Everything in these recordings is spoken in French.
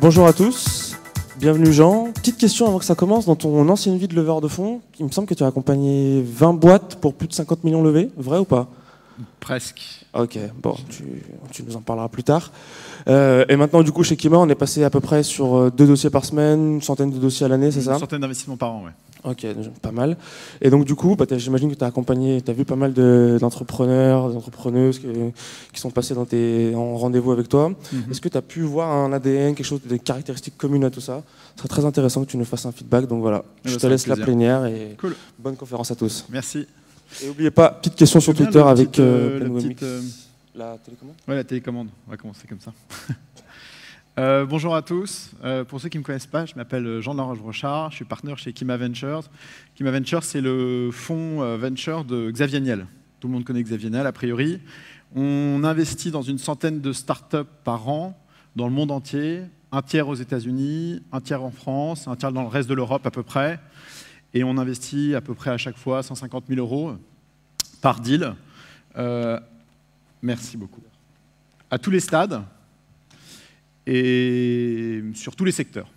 Bonjour à tous, bienvenue Jean. Petite question avant que ça commence, dans ton ancienne vie de leveur de fonds, il me semble que tu as accompagné 20 boîtes pour plus de 50 millions levés, vrai ou pas Presque. Ok, bon, tu, nous en parleras plus tard. Euh, et maintenant, du coup, chez Kima, on est passé à peu près sur euh, deux dossiers par semaine, une centaine de dossiers à l'année, c'est ça Une centaine d'investissements par an, oui. Ok, pas mal. Et donc du coup, bah, j'imagine que tu as accompagné, tu as vu pas mal d'entrepreneurs, d'entrepreneuses qui sont passés dans tes, en rendez-vous avec toi. Mhm. Est-ce que tu as pu voir un ADN, quelque chose, des caractéristiques commune à tout ça Ce serait très intéressant que tu nous fasses un feedback. Donc voilà, eh je ben, te laisse la plénière et bonne conférence à tous. Merci. Et n'oubliez pas, petite question sur Twitter avec euh, euh, la, euh, la télécommande. Oui, la télécommande. On va commencer comme ça. Euh, bonjour à tous. Euh, pour ceux qui ne me connaissent pas, je m'appelle euh, Jean-Laurent Rochard, je suis partenaire chez Kima Ventures. Kima Ventures, c'est le fonds venture de Xavier Niel. Tout le monde connaît Xavier Niel, a priori. On investit dans une centaine de startups par an dans le monde entier, un tiers aux États-Unis, un tiers en France, un tiers dans le reste de l'Europe à peu près. Et on investit à peu près à chaque fois 150 000 euros par deal. merci beaucoup. À tous les stades, et sur tous les secteurs.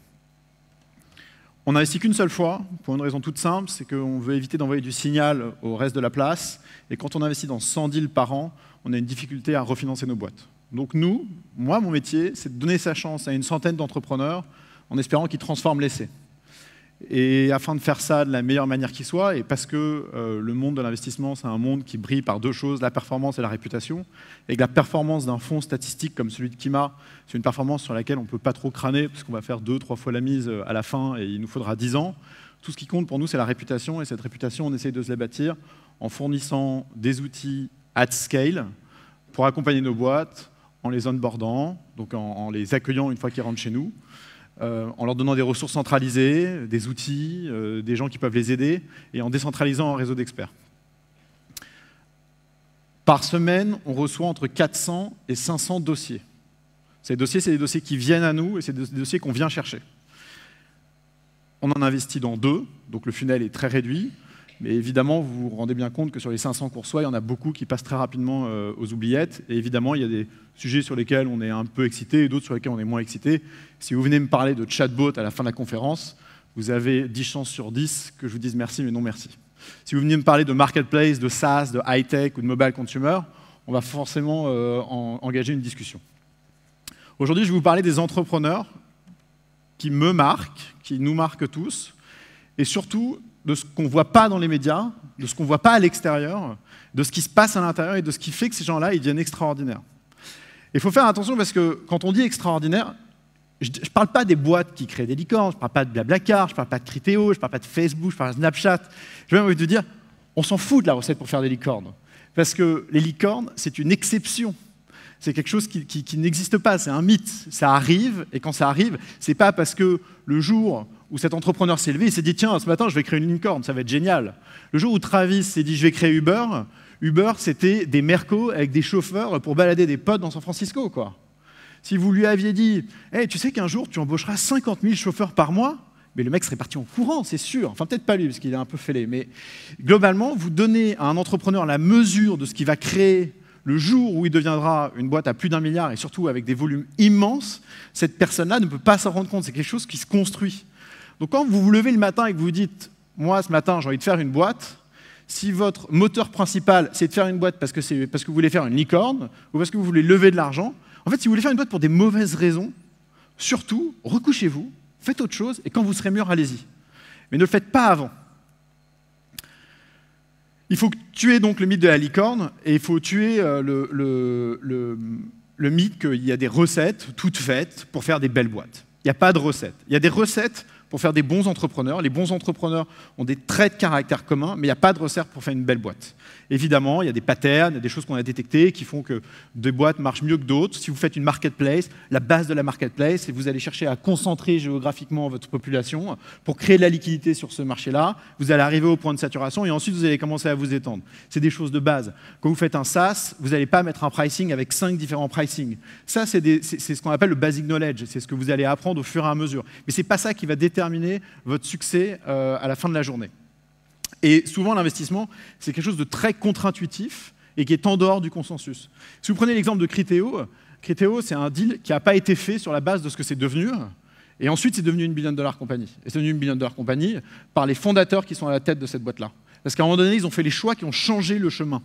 On n'investit qu'une seule fois, pour une raison toute simple, c'est qu'on veut éviter d'envoyer du signal au reste de la place. Et quand on investit dans 100 deals par an, on a une difficulté à refinancer nos boîtes. Donc nous, moi, mon métier, c'est de donner sa chance à une centaine d'entrepreneurs en espérant qu'ils transforment l'essai. Et afin de faire ça de la meilleure manière qui soit, et parce que euh, le monde de l'investissement, c'est un monde qui brille par deux choses, la performance et la réputation, et que la performance d'un fonds statistique comme celui de Kima, c'est une performance sur laquelle on ne peut pas trop crâner, parce qu'on va faire deux, trois fois la mise euh, à la fin, et il nous faudra dix ans. Tout ce qui compte pour nous, c'est la réputation, et cette réputation, on essaie de se la bâtir en fournissant des outils at scale pour accompagner nos boîtes, en les onboardant, donc en les accueillant une fois qu'ils rentrent chez nous, euh, en leur donnant des ressources centralisées, des outils, euh, des gens qui peuvent les aider, et en décentralisant un réseau d'experts. Par semaine, on reçoit entre 400 et 500 dossiers. Ces dossiers, c'est des dossiers qui viennent à nous et c'est des dossiers qu'on vient chercher. On en investit dans deux, donc le funnel est très réduit. Mais évidemment, vous vous rendez bien compte que sur les 500 coursois, il y en a beaucoup qui passent très rapidement euh, aux oubliettes. Et évidemment, il y a des sujets sur lesquels on est un peu excité et d'autres sur lesquels on est moins excité. Si vous venez me parler de chatbot à la fin de la conférence, vous avez 10 chances sur 10 que je vous dise merci, mais non merci. Si vous venez me parler de marketplace, de SaaS, de high-tech ou de mobile consumer, on va forcément euh, engager une discussion. Aujourd'hui, je vais vous parler des entrepreneurs qui me marquent, qui nous marquent tous, et surtout de ce qu'on ne voit pas dans les médias, de ce qu'on ne voit pas à l'extérieur, de ce qui se passe à l'intérieur et de ce qui fait que ces gens-là, ils deviennent extraordinaires. Il faut faire attention parce que quand on dit extraordinaire, je ne parle pas des boîtes qui créent des licornes, je ne parle pas de Blablacar, je ne parle pas de Criteo, je ne parle pas de Facebook, je ne parle pas de Snapchat. J'ai même envie de dire, on s'en fout de la recette pour faire des licornes. Parce que les licornes, c'est une exception. C'est quelque chose qui, qui n'existe pas, c'est un mythe. Ça arrive, et quand ça arrive, c'est pas parce que le jour où cet entrepreneur s'est levé, il s'est dit tiens, ce matin, je vais créer une licorne, ça va être génial. Le jour où Travis s'est dit je vais créer Uber, Uber, c'était des mercos avec des chauffeurs pour balader des potes dans San Francisco, quoi. Si vous lui aviez dit hey, tu sais qu'un jour, tu embaucheras 50 000 chauffeurs par mois, mais le mec serait parti en courant, c'est sûr. Enfin, peut-être pas lui, parce qu'il est un peu fêlé. Mais globalement, vous donnez à un entrepreneur la mesure de ce qu'il va créer le jour où il deviendra une boîte à plus d'un milliard, et surtout avec des volumes immenses, cette personne-là ne peut pas s'en rendre compte. C'est quelque chose qui se construit. Donc quand vous vous levez le matin et que vous dites, moi ce matin j'ai envie de faire une boîte, si votre moteur principal c'est de faire une boîte parce que, vous voulez faire une licorne ou parce que vous voulez lever de l'argent, en fait si vous voulez faire une boîte pour des mauvaises raisons, surtout recouchez-vous, faites autre chose et quand vous serez mûr, allez-y. Mais ne le faites pas avant. Il faut tuer donc le mythe de la licorne et il faut tuer euh, le, le mythe qu'il y a des recettes toutes faites pour faire des belles boîtes. Il n'y a pas de recettes. Il y a des recettes pour faire des bons entrepreneurs. Les bons entrepreneurs ont des traits de caractère communs, mais il n'y a pas de recette pour faire une belle boîte. Évidemment, il y a des patterns, des choses qu'on a détectées qui font que des boîtes marchent mieux que d'autres. Si vous faites une marketplace, la base de la marketplace, c'est que vous allez chercher à concentrer géographiquement votre population pour créer de la liquidité sur ce marché-là. Vous allez arriver au point de saturation et ensuite vous allez commencer à vous étendre. C'est des choses de base. Quand vous faites un SaaS, vous n'allez pas mettre un pricing avec cinq différents pricing. Ça, c'est ce qu'on appelle le basic knowledge. C'est ce que vous allez apprendre au fur et à mesure. Mais ce n'est pas ça qui va déterminer déterminer votre succès euh, à la fin de la journée. Et souvent, l'investissement, c'est quelque chose de très contre-intuitif et qui est en dehors du consensus. Si vous prenez l'exemple de Criteo, Criteo, c'est un deal qui n'a pas été fait sur la base de ce que c'est devenu. Et ensuite, c'est devenu une billion de dollars compagnie. Et c'est devenu une billion de dollars compagnie par les fondateurs qui sont à la tête de cette boîte-là. Parce qu'à un moment donné, ils ont fait les choix qui ont changé le chemin.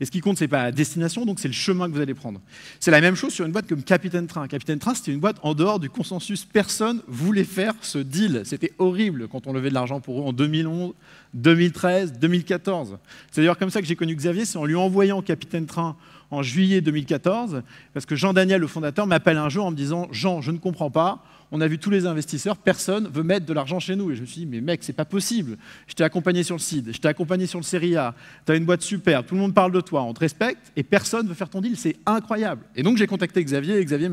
Et ce qui compte, c'est pas la destination, donc c'est le chemin que vous allez prendre. C'est la même chose sur une boîte comme Capitaine Train. Capitaine Train, c'était une boîte en dehors du consensus. Personne voulait faire ce deal. C'était horrible quand on levait de l'argent pour eux en 2011, 2013, 2014. C'est d'ailleurs comme ça que j'ai connu Xavier, c'est en lui envoyant Capitaine Train en juillet 2014, parce que Jean Daniel, le fondateur, m'appelle un jour en me disant Jean, je ne comprends pas on a vu tous les investisseurs, personne veut mettre de l'argent chez nous. Et je me suis dit, mais mec, c'est pas possible. Je t'ai accompagné sur le CID, je t'ai accompagné sur le Série A, tu as une boîte super, tout le monde parle de toi, on te respecte, et personne veut faire ton deal, c'est incroyable. Et donc j'ai contacté Xavier, et Xavier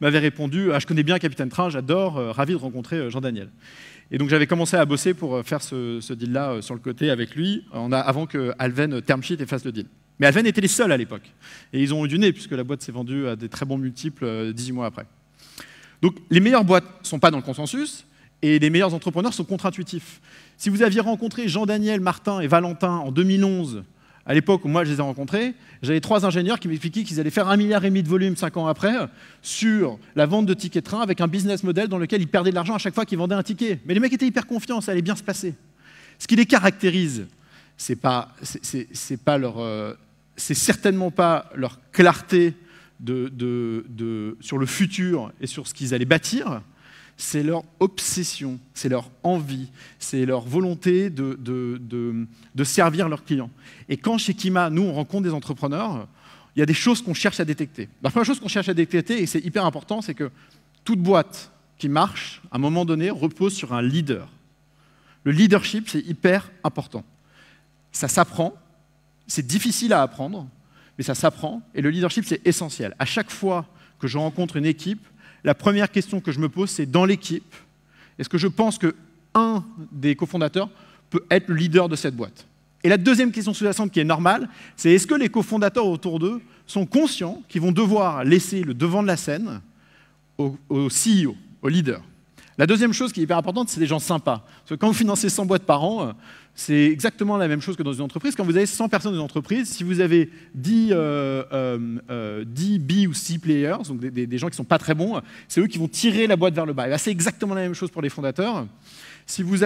m'avait répondu, ah, je connais bien Capitaine Train, j'adore, euh, ravi de rencontrer euh, Jean-Daniel. Et donc j'avais commencé à bosser pour euh, faire ce, deal-là sur le côté avec lui, avant que Alven term et fasse le deal. Mais Alven était les seuls à l'époque. Et ils ont eu du nez, puisque la boîte s'est vendue à des très bons multiples 18 mois après. Donc les meilleures boîtes ne sont pas dans le consensus et les meilleurs entrepreneurs sont contre-intuitifs. Si vous aviez rencontré Jean-Daniel, Martin et Valentin en 2011, à l'époque où moi je les ai rencontrés, j'avais trois ingénieurs qui m'expliquaient qu'ils allaient faire un milliard et demi de volume cinq ans après sur la vente de tickets de train avec un business model dans lequel ils perdaient de l'argent à chaque fois qu'ils vendaient un ticket. Mais les mecs étaient hyper confiants, ça allait bien se passer. Ce qui les caractérise, c'est, euh, certainement pas leur clarté sur le futur et sur ce qu'ils allaient bâtir, c'est leur obsession, c'est leur envie, c'est leur volonté de, de, servir leurs clients. Et quand chez Kima, nous, on rencontre des entrepreneurs, il y a des choses qu'on cherche à détecter. La première chose qu'on cherche à détecter, et c'est hyper important, c'est que toute boîte qui marche, à un moment donné, repose sur un leader. Le leadership, c'est hyper important. Ça s'apprend, c'est difficile à apprendre, mais ça s'apprend. Et le leadership, c'est essentiel. À chaque fois que je rencontre une équipe, la première question que je me pose, c'est dans l'équipe, est-ce que je pense qu'un des cofondateurs peut être le leader de cette boîte Et la deuxième question sous-jacente qui est normale, c'est est-ce que les cofondateurs autour d'eux sont conscients qu'ils vont devoir laisser le devant de la scène aux au CEO, au leader la deuxième chose qui est hyper importante, c'est des gens sympas. Parce que quand vous financez 100 boîtes par an, euh, c'est exactement la même chose que dans une entreprise. Quand vous avez 100 personnes dans une entreprise, si vous avez 10, euh, euh, B ou C players, donc des, gens qui ne sont pas très bons, c'est eux qui vont tirer la boîte vers le bas. C'est exactement la même chose pour les fondateurs. Si vous,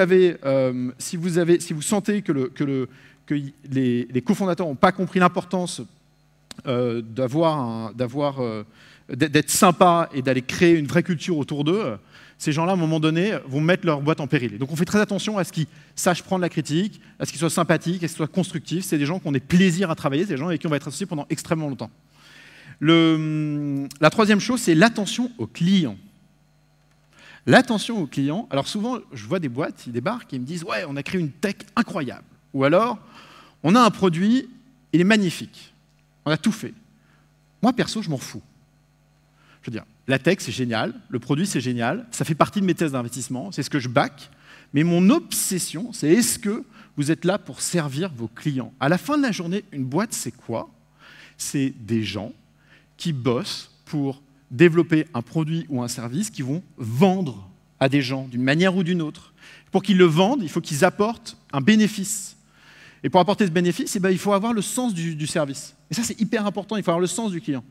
sentez que, les, cofondateurs n'ont pas compris l'importance d'être sympa et d'aller créer une vraie culture autour d'eux, ces gens-là, à un moment donné, vont mettre leur boîte en péril. Et donc on fait très attention à ce qu'ils sachent prendre la critique, à ce qu'ils soient sympathiques, à ce qu'ils soient constructifs. C'est des gens qu'on ait plaisir à travailler, c'est des gens avec qui on va être associé pendant extrêmement longtemps. Le, la troisième chose, c'est l'attention aux clients. L'attention aux clients. Alors souvent, je vois des boîtes, ils débarquent et ils me disent Ouais, on a créé une tech incroyable. Ou alors, on a un produit, il est magnifique. On a tout fait. Moi, perso, je m'en fous. Je veux dire, la tech, c'est génial, le produit, c'est génial, ça fait partie de mes thèses d'investissement, c'est ce que je back, mais mon obsession, c'est est-ce que vous êtes là pour servir vos clients À la fin de la journée, une boîte, c'est quoi C'est des gens qui bossent pour développer un produit ou un service qui vont vendre à des gens d'une manière ou d'une autre. Pour qu'ils le vendent, il faut qu'ils apportent un bénéfice. Et pour apporter ce bénéfice, eh ben, il faut avoir le sens du, service. Et ça, c'est hyper important, il faut avoir le sens du client.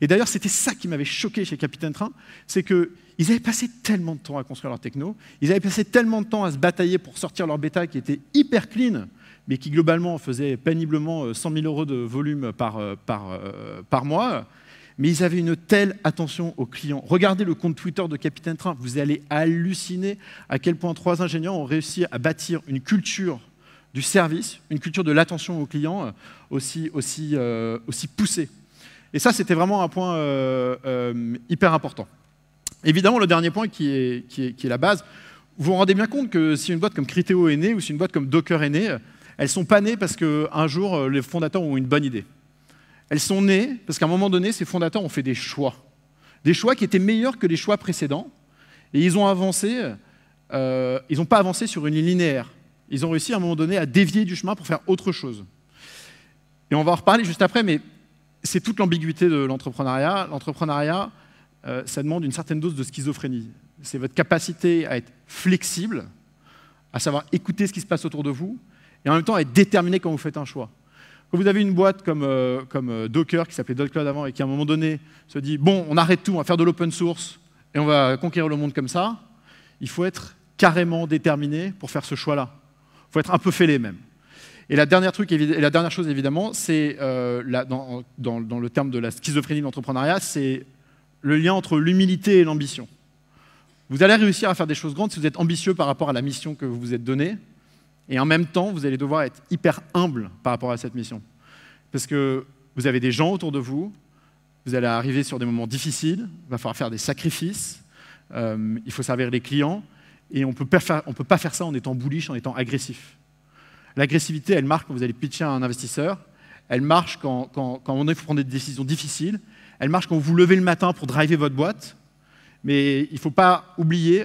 Et d'ailleurs, c'était ça qui m'avait choqué chez Capitaine Train, c'est qu'ils avaient passé tellement de temps à construire leur techno, ils avaient passé tellement de temps à se batailler pour sortir leur bêta qui était hyper clean, mais qui globalement faisait péniblement 100 euh, 000 euros de volume par, euh, par, euh, par mois, mais ils avaient une telle attention aux clients. Regardez le compte Twitter de Capitaine Train, vous allez halluciner à quel point trois ingénieurs ont réussi à bâtir une culture du service, une culture de l'attention aux clients euh, aussi, aussi, euh, aussi poussée. Et ça, c'était vraiment un point euh, hyper important. Évidemment, le dernier point qui est, qui est, la base, vous vous rendez bien compte que si une boîte comme Criteo est née ou si une boîte comme Docker est née, elles sont pas nées parce qu'un jour, les fondateurs ont une bonne idée. Elles sont nées parce qu'à un moment donné, ces fondateurs ont fait des choix. Des choix qui étaient meilleurs que les choix précédents. Et ils ont avancé, ils n'ont pas avancé sur une ligne linéaire. Ils ont réussi à un moment donné à dévier du chemin pour faire autre chose. Et on va en reparler juste après, mais c'est toute l'ambiguïté de l'entrepreneuriat. L'entrepreneuriat, euh, ça demande une certaine dose de schizophrénie. C'est votre capacité à être flexible, à savoir écouter ce qui se passe autour de vous, et en même temps à être déterminé quand vous faites un choix. Quand vous avez une boîte comme, euh, euh, Docker, qui s'appelait Cloud avant, et qui à un moment donné se dit, bon, on arrête tout, on va faire de l'open source, et on va conquérir le monde comme ça, il faut être carrément déterminé pour faire ce choix-là. Il faut être un peu fêlé même. Et la dernière, et la dernière chose, évidemment, c'est, euh, dans, le terme de la schizophrénie de l'entrepreneuriat, c'est le lien entre l'humilité et l'ambition. Vous allez réussir à faire des choses grandes si vous êtes ambitieux par rapport à la mission que vous vous êtes donnée, et en même temps, vous allez devoir être hyper humble par rapport à cette mission. Parce que vous avez des gens autour de vous, vous allez arriver sur des moments difficiles, il va falloir faire des sacrifices, euh, il faut servir les clients, et on ne peut pas faire ça en étant bullish, en étant agressif. L'agressivité, elle marche quand vous allez pitcher à un investisseur, elle marche quand, vous prenez on prendre des décisions difficiles, elle marche quand vous vous levez le matin pour driver votre boîte, mais il ne faut pas oublier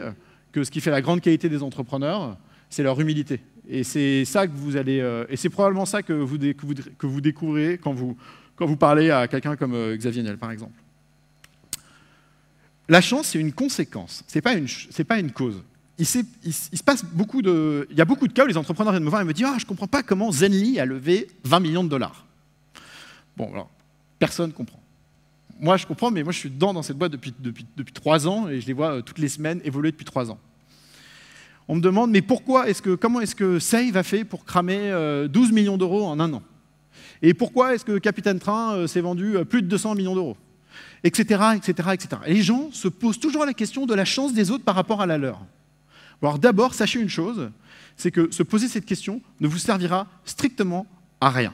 que ce qui fait la grande qualité des entrepreneurs, c'est leur humilité. Et c'est ça que vous allez, euh, et c'est probablement ça que vous, découvrez quand vous, parlez à quelqu'un comme euh, Xavier Niel, par exemple. La chance, c'est une conséquence, ce n'est pas une cause il, se passe beaucoup il y a beaucoup de cas où les entrepreneurs viennent me voir et me disent Ah, je ne comprends pas comment Zenly a levé 20 millions de dollars. Bon, alors, personne ne comprend. Moi, je comprends, mais moi, je suis dedans dans cette boîte depuis, depuis, ans et je les vois euh, toutes les semaines évoluer depuis trois ans. On me demande Mais pourquoi est-ce que, comment est-ce que Save a fait pour cramer 12 euh, millions d'euros en un an Et pourquoi est-ce que Capitaine Train euh, s'est vendu plus de 200 millions d'euros Etc, etc, etc. Et les gens se posent toujours la question de la chance des autres par rapport à la leur. Alors d'abord, sachez une chose, c'est que se poser cette question ne vous servira strictement à rien.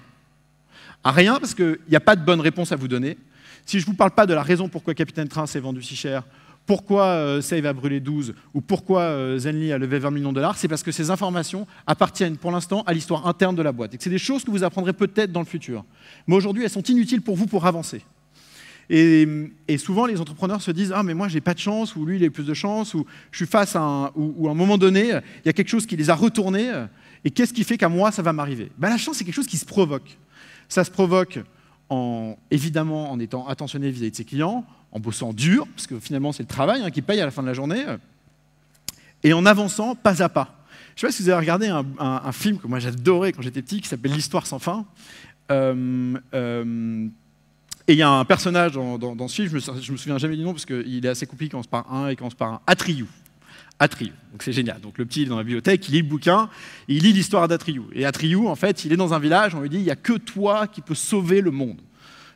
À rien parce qu'il n'y a pas de bonne réponse à vous donner. Si je ne vous parle pas de la raison pourquoi Capitaine Train s'est vendu si cher, pourquoi euh, Save a brûlé 12 ou pourquoi euh, Zenly a levé 20 millions de dollars, c'est parce que ces informations appartiennent pour l'instant à l'histoire interne de la boîte et que c'est des choses que vous apprendrez peut-être dans le futur. Mais aujourd'hui, elles sont inutiles pour vous pour avancer. Et, souvent, les entrepreneurs se disent Ah, mais moi, j'ai pas de chance, ou lui, il a plus de chance, ou je suis face à un. Ou, à un moment donné, il y a quelque chose qui les a retournés, et qu'est-ce qui fait qu'à moi, ça va m'arriver ben, La chance, c'est quelque chose qui se provoque. Ça se provoque en, évidemment en étant attentionné vis-à-vis de ses clients, en bossant dur, parce que finalement, c'est le travail hein, qui paye à la fin de la journée, et en avançant pas à pas. Je ne sais pas si vous avez regardé un, film que moi j'adorais quand j'étais petit qui s'appelle L'histoire sans fin. Euh, euh, et il y a un personnage dans, ce film, je me, me, souviens jamais du nom parce qu'il est assez compliqué, quand on se parle un et quand on se parle un. Atriou. Atriou. Donc c'est génial. Donc le petit, est dans la bibliothèque, il lit le bouquin, il lit l'histoire d'Atriou. Et Atriou, en fait, il est dans un village, on lui dit, il n'y a que toi qui peux sauver le monde.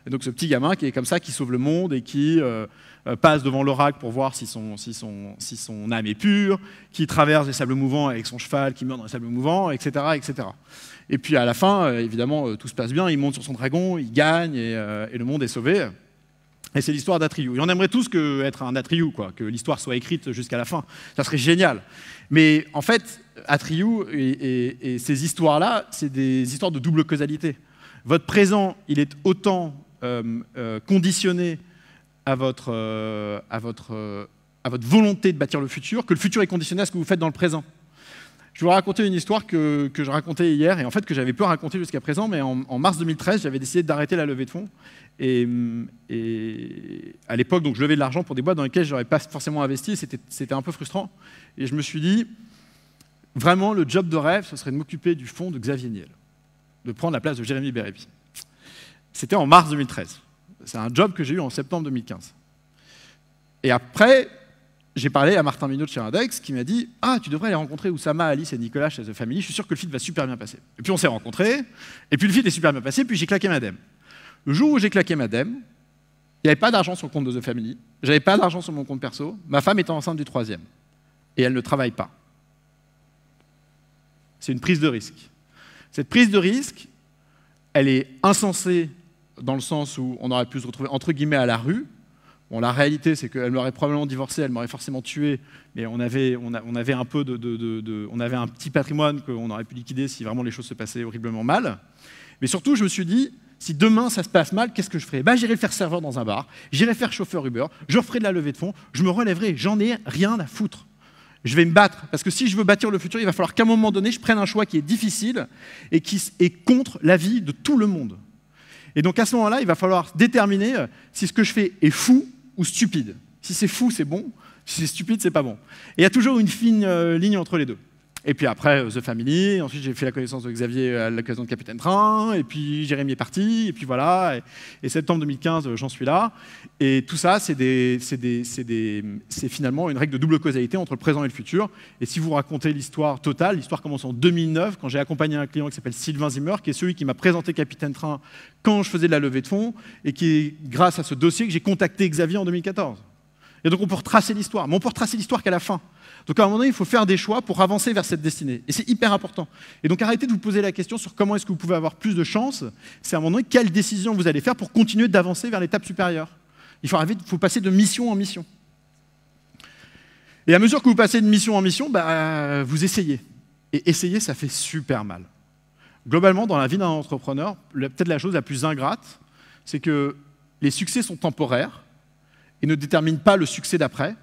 Et donc ce petit gamin qui est comme ça, qui sauve le monde et qui euh, euh, passe devant l'oracle pour voir si son, âme est pure, qui traverse les sables mouvants avec son cheval, qui meurt dans les sables mouvants, etc. etc. Et puis à la fin, euh, évidemment, euh, tout se passe bien, il monte sur son dragon, il gagne, et, euh, le monde est sauvé. Et c'est l'histoire d'Atriou. Et on aimerait tous que, être un Atriou, quoi, que l'histoire soit écrite jusqu'à la fin. Ça serait génial. Mais en fait, Atriou et, ces histoires-là, c'est des histoires de double causalité. Votre présent, il est autant conditionné à votre, à, votre, à votre volonté de bâtir le futur que le futur est conditionné à ce que vous faites dans le présent. Je vais vous raconter une histoire que, je racontais hier et en fait que j'avais peu raconté jusqu'à présent, mais en, mars 2013, j'avais décidé d'arrêter la levée de fonds. Mm, et, à l'époque, donc, je levais de l'argent pour des boîtes dans lesquelles je n'aurais pas forcément investi. C'était un peu frustrant. Et je me suis dit, vraiment, le job de rêve, ce serait de m'occuper du fonds de Xavier Niel, de prendre la place de Jérémy Bérébi. C'était en mars 2013. C'est un job que j'ai eu en septembre 2015. Et après, j'ai parlé à Martin Minot de chez Index qui m'a dit Ah, tu devrais aller rencontrer Oussama, Alice et Nicolas chez The Family, je suis sûr que le feed va super bien passer. Et puis on s'est rencontrés, et puis le feed est super bien passé, puis j'ai claqué ma madame. Le jour où j'ai claqué ma madame, il n'y avait pas d'argent sur le compte de The Family, j'avais pas d'argent sur mon compte perso, ma femme était enceinte du troisième, et elle ne travaille pas. C'est une prise de risque. Cette prise de risque, elle est insensée dans le sens où on aurait pu se retrouver entre guillemets à la rue, Bon, la réalité, c'est qu'elle m'aurait probablement divorcé, elle m'aurait forcément tué, mais on avait, un peu on avait un petit patrimoine qu'on aurait pu liquider si vraiment les choses se passaient horriblement mal. Mais surtout, je me suis dit, si demain ça se passe mal, qu'est-ce que je ferais ben, J'irai faire serveur dans un bar, j'irai faire chauffeur Uber, je ferai de la levée de fonds, je me relèverai, j'en ai rien à foutre. Je vais me battre, parce que si je veux bâtir le futur, il va falloir qu'à un moment donné, je prenne un choix qui est difficile et qui est contre l'avis de tout le monde. Et donc à ce moment-là, il va falloir déterminer euh, si ce que je fais est fou ou stupide. Si c'est fou, c'est bon. Si c'est stupide, c'est pas bon. Et il y a toujours une fine euh, ligne entre les deux. Et puis après, euh, The Family. Ensuite, j'ai fait la connaissance de Xavier à l'occasion de Capitaine Train. Et puis, Jérémy est parti. Et puis voilà. Et, et septembre 2015, euh, j'en suis là. Et tout ça, c'est finalement une règle de double causalité entre le présent et le futur. Et si vous racontez l'histoire totale, l'histoire commence en 2009, quand j'ai accompagné un client qui s'appelle Sylvain Zimmer, qui est celui qui m'a présenté Capitaine Train quand je faisais de la levée de fonds. Et qui est grâce à ce dossier que j'ai contacté Xavier en 2014. Et donc, on peut retracer l'histoire. Mais on peut retracer l'histoire qu'à la fin. Donc à un moment donné, il faut faire des choix pour avancer vers cette destinée. Et c'est hyper important. Et donc arrêtez de vous poser la question sur comment est-ce que vous pouvez avoir plus de chance. C'est à un moment donné, quelle décision vous allez faire pour continuer d'avancer vers l'étape supérieure. Il faut, passer de mission en mission. Et à mesure que vous passez de mission en mission, bah, vous essayez. Et essayer, ça fait super mal. Globalement, dans la vie d'un entrepreneur, peut-être la chose la plus ingrate, c'est que les succès sont temporaires et ne déterminent pas le succès d'après,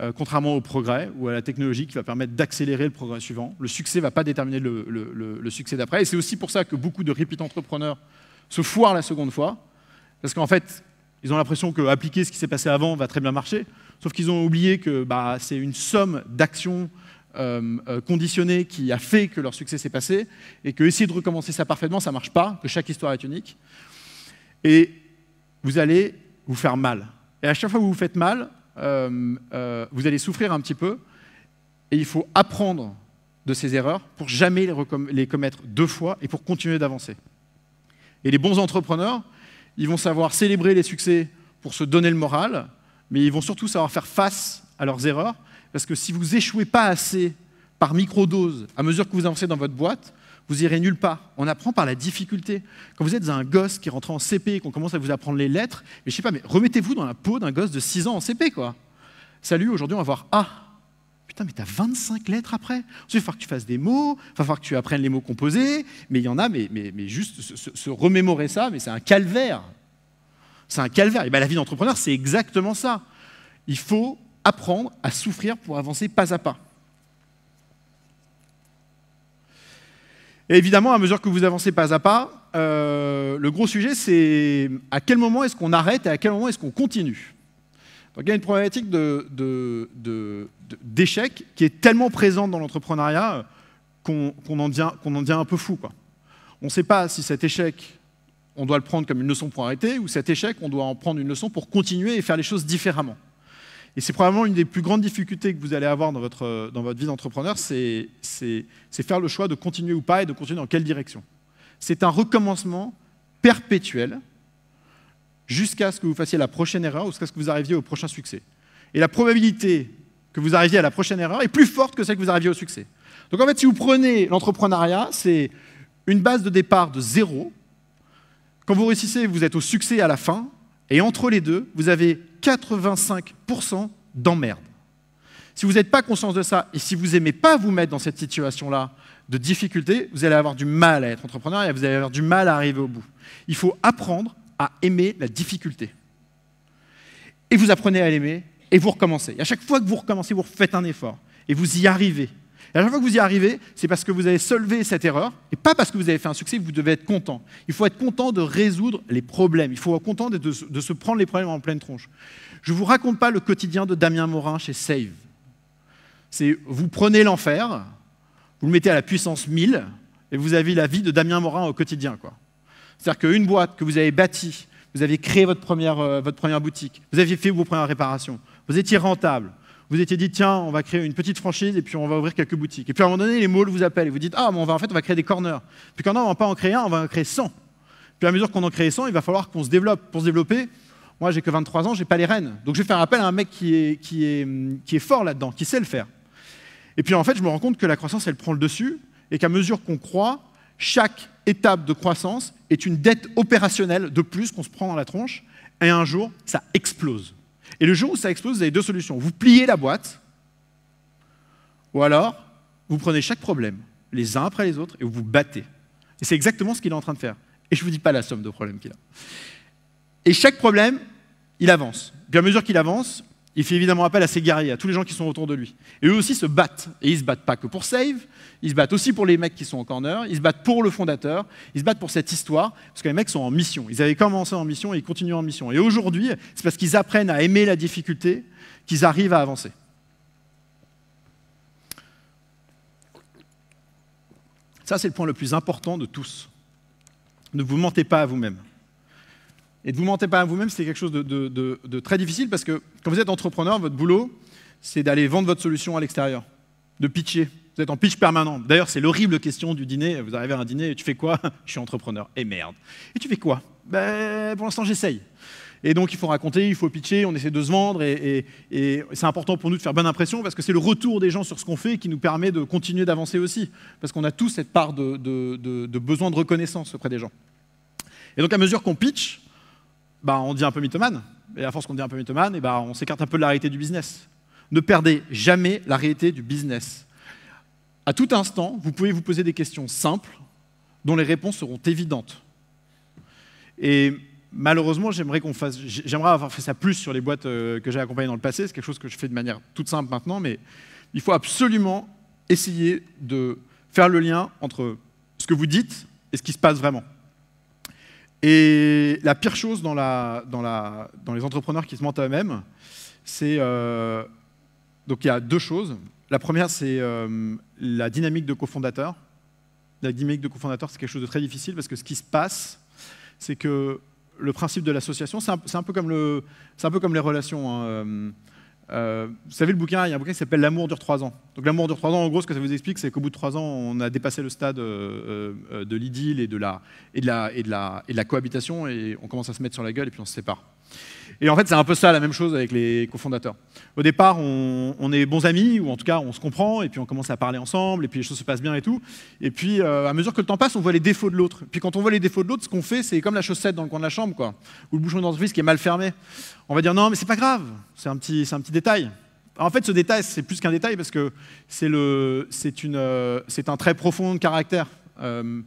euh, contrairement au progrès ou à la technologie qui va permettre d'accélérer le progrès suivant. Le succès ne va pas déterminer le, succès d'après. Et c'est aussi pour ça que beaucoup de repeat entrepreneurs se foirent la seconde fois, parce qu'en fait, ils ont l'impression que appliquer ce qui s'est passé avant va très bien marcher, sauf qu'ils ont oublié que bah, c'est une somme d'actions euh, euh, conditionnées qui a fait que leur succès s'est passé, et que essayer de recommencer ça parfaitement, ça ne marche pas, que chaque histoire est unique. Et vous allez vous faire mal. Et à chaque fois que vous vous faites mal, euh, euh, vous allez souffrir un petit peu, et il faut apprendre de ces erreurs pour jamais les, commettre deux fois et pour continuer d'avancer. Et les bons entrepreneurs, ils vont savoir célébrer les succès pour se donner le moral, mais ils vont surtout savoir faire face à leurs erreurs, parce que si vous échouez pas assez par microdose à mesure que vous avancez dans votre boîte, vous irez nulle part. On apprend par la difficulté. Quand vous êtes un gosse qui rentre en CP et qu'on commence à vous apprendre les lettres, mais je sais pas, mais remettez-vous dans la peau d'un gosse de 6 ans en CP, quoi. Salut, aujourd'hui on va voir A. Putain, mais t'as 25 lettres après. il va falloir que tu fasses des mots, il va falloir que tu apprennes les mots composés, mais il y en a, mais, juste se, remémorer ça, mais c'est un calvaire. C'est un calvaire. Et ben, la vie d'entrepreneur, c'est exactement ça. Il faut apprendre à souffrir pour avancer pas à pas. Et évidemment, à mesure que vous avancez pas à pas, euh, le gros sujet, c'est à quel moment est-ce qu'on arrête et à quel moment est-ce qu'on continue. il y a une problématique d'échec qui est tellement présente dans l'entrepreneuriat euh, qu'on en, devient un peu fou. On ne sait pas si cet échec, on doit le prendre comme une leçon pour arrêter, ou cet échec, on doit en prendre une leçon pour continuer et faire les choses différemment. Et c'est probablement une des plus grandes difficultés que vous allez avoir dans votre, dans votre vie d'entrepreneur, c'est faire le choix de continuer ou pas et de continuer dans quelle direction. C'est un recommencement perpétuel jusqu'à ce que vous fassiez la prochaine erreur ou jusqu'à ce que vous arriviez au prochain succès. Et la probabilité que vous arriviez à la prochaine erreur est plus forte que celle que vous arriviez au succès. Donc en fait, si vous prenez l'entrepreneuriat, c'est une base de départ de zéro. Quand vous réussissez, vous êtes au succès à la fin. Et entre les deux, vous avez 85% d'emmerde. Si vous n'êtes pas conscient de ça et si vous n'aimez pas vous mettre dans cette situation-là de difficulté, vous allez avoir du mal à être entrepreneur et vous allez avoir du mal à arriver au bout. Il faut apprendre à aimer la difficulté. Et vous apprenez à l'aimer et vous recommencez. Et à chaque fois que vous recommencez, vous faites un effort et vous y arrivez. Et à chaque fois que vous y arrivez, c'est parce que vous avez solvé cette erreur, et pas parce que vous avez fait un succès, vous devez être content. Il faut être content de résoudre les problèmes, il faut être content de, se prendre les problèmes en pleine tronche. Je ne vous raconte pas le quotidien de Damien Morin chez Save. C'est vous prenez l'enfer, vous le mettez à la puissance 1000, et vous avez la vie de Damien Morin au quotidien. C'est-à-dire qu'une boîte que vous avez bâtie, vous avez créé votre première, euh, votre première boutique, vous avez fait vos premières réparations, vous étiez rentable, vous étiez dit, tiens, on va créer une petite franchise et puis on va ouvrir quelques boutiques. Et puis à un moment donné, les malls vous appellent et vous dites, ah, mais on va, en fait, on va créer des corners. Puis quand on va pas en créer un, on va en créer 100. Puis à mesure qu'on en crée 100, il va falloir qu'on se développe. Pour se développer, moi, j'ai que 23 ans, j'ai pas les rênes. Donc je vais faire appel à un mec qui est, fort là-dedans, qui sait le faire. Et puis en fait, je me rends compte que la croissance, elle prend le dessus et qu'à mesure qu'on croit, chaque étape de croissance est une dette opérationnelle de plus qu'on se prend dans la tronche. Et un jour, ça explose. Et le jour où ça explose, vous avez deux solutions. Vous pliez la boîte, ou alors vous prenez chaque problème, les uns après les autres, et vous vous battez. Et c'est exactement ce qu'il est en train de faire. Et je ne vous dis pas la somme de problèmes qu'il a. Et chaque problème, il avance. Puis à mesure qu'il avance, il fait évidemment appel à ses guerriers, à tous les gens qui sont autour de lui. Et eux aussi se battent. Et ils se battent pas que pour Save, ils se battent aussi pour les mecs qui sont en corner, ils se battent pour le fondateur, ils se battent pour cette histoire, parce que les mecs sont en mission. Ils avaient commencé en mission et ils continuent en mission. Et aujourd'hui, c'est parce qu'ils apprennent à aimer la difficulté qu'ils arrivent à avancer. Ça, c'est le point le plus important de tous. Ne vous mentez pas à vous-même. Et de vous mentez pas à vous-même, c'est quelque chose de, très difficile parce que quand vous êtes entrepreneur, votre boulot, c'est d'aller vendre votre solution à l'extérieur, de pitcher. Vous êtes en pitch permanent. D'ailleurs, c'est l'horrible question du dîner. Vous arrivez à un dîner et tu fais quoi Je suis entrepreneur. Et merde. Et tu fais quoi ben, Pour l'instant, j'essaye. Et donc, il faut raconter, il faut pitcher, on essaie de se vendre. Et, c'est important pour nous de faire bonne impression parce que c'est le retour des gens sur ce qu'on fait qui nous permet de continuer d'avancer aussi. Parce qu'on a tous cette part de, de besoin de reconnaissance auprès des gens. Et donc, à mesure qu'on pitch, bah, on dit un peu mythomane. Et à force qu'on dit un peu mythomane, et eh bah, on s'écarte un peu de la réalité du business. Ne perdez jamais la réalité du business. À tout instant, vous pouvez vous poser des questions simples dont les réponses seront évidentes. Et malheureusement, j'aimerais j'aimerais avoir fait ça plus sur les boîtes euh, que j'ai accompagnées dans le passé. C'est quelque chose que je fais de manière toute simple maintenant, mais il faut absolument essayer de faire le lien entre ce que vous dites et ce qui se passe vraiment. Et la pire chose dans, les entrepreneurs qui se mentent à eux-mêmes, c'est... Euh, donc il y a deux choses. La première, c'est euh, la dynamique de cofondateur. La dynamique de cofondateur, c'est quelque chose de très difficile parce que ce qui se passe, c'est que le principe de l'association, c'est un, peu comme les relations. Hein, euh, euh, vous savez, le bouquin, il y a un bouquin qui s'appelle L'amour dure 3 ans. Donc, l'amour dure 3 ans, en gros, ce que ça vous explique, c'est qu'au bout de 3 ans, on a dépassé le stade euh, euh, de l'idylle et, et, et, de la cohabitation et on commence à se mettre sur la gueule et puis on se sépare. Et en fait, c'est un peu ça la même chose avec les cofondateurs. Au départ, on, est bons amis, ou en tout cas, on se comprend, et puis on commence à parler ensemble, et puis les choses se passent bien et tout. Et puis, euh, à mesure que le temps passe, on voit les défauts de l'autre. Puis quand on voit les défauts de l'autre, ce qu'on fait, c'est comme la chaussette dans le coin de la chambre, quoi, ou le bouchon d'entreprise qui est mal fermé. On va dire non, mais c'est pas grave, c'est un petit, détail. En fait, ce détail, c'est plus qu'un détail parce que c'est, euh, un très profond caractère. Euh,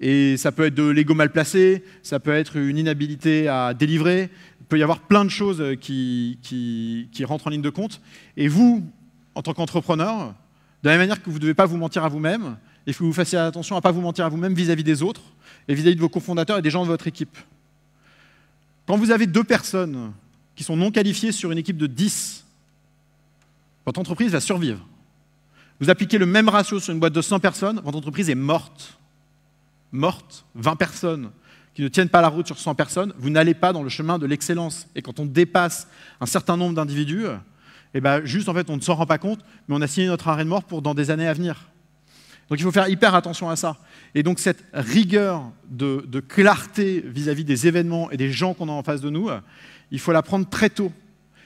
et ça peut être de l'ego mal placé, ça peut être une inhabilité à délivrer, il peut y avoir plein de choses qui, rentrent en ligne de compte. Et vous, en tant qu'entrepreneur, de la même manière que vous ne devez pas vous mentir à vous-même, il faut que vous fassiez attention à ne pas vous mentir à vous-même vis-à-vis des autres et vis-à-vis de vos cofondateurs et des gens de votre équipe. Quand vous avez deux personnes qui sont non qualifiées sur une équipe de 10, votre entreprise va survivre. Vous appliquez le même ratio sur une boîte de 100 personnes, votre entreprise est morte. Morte, 20 personnes qui ne tiennent pas la route sur 100 personnes, vous n'allez pas dans le chemin de l'excellence. Et quand on dépasse un certain nombre d'individus, eh ben, juste en fait on ne s'en rend pas compte, mais on a signé notre arrêt de mort pour dans des années à venir. Donc il faut faire hyper attention à ça. Et donc cette rigueur de, clarté vis à -vis des événements et des gens qu'on a en face de nous, il faut la prendre très tôt.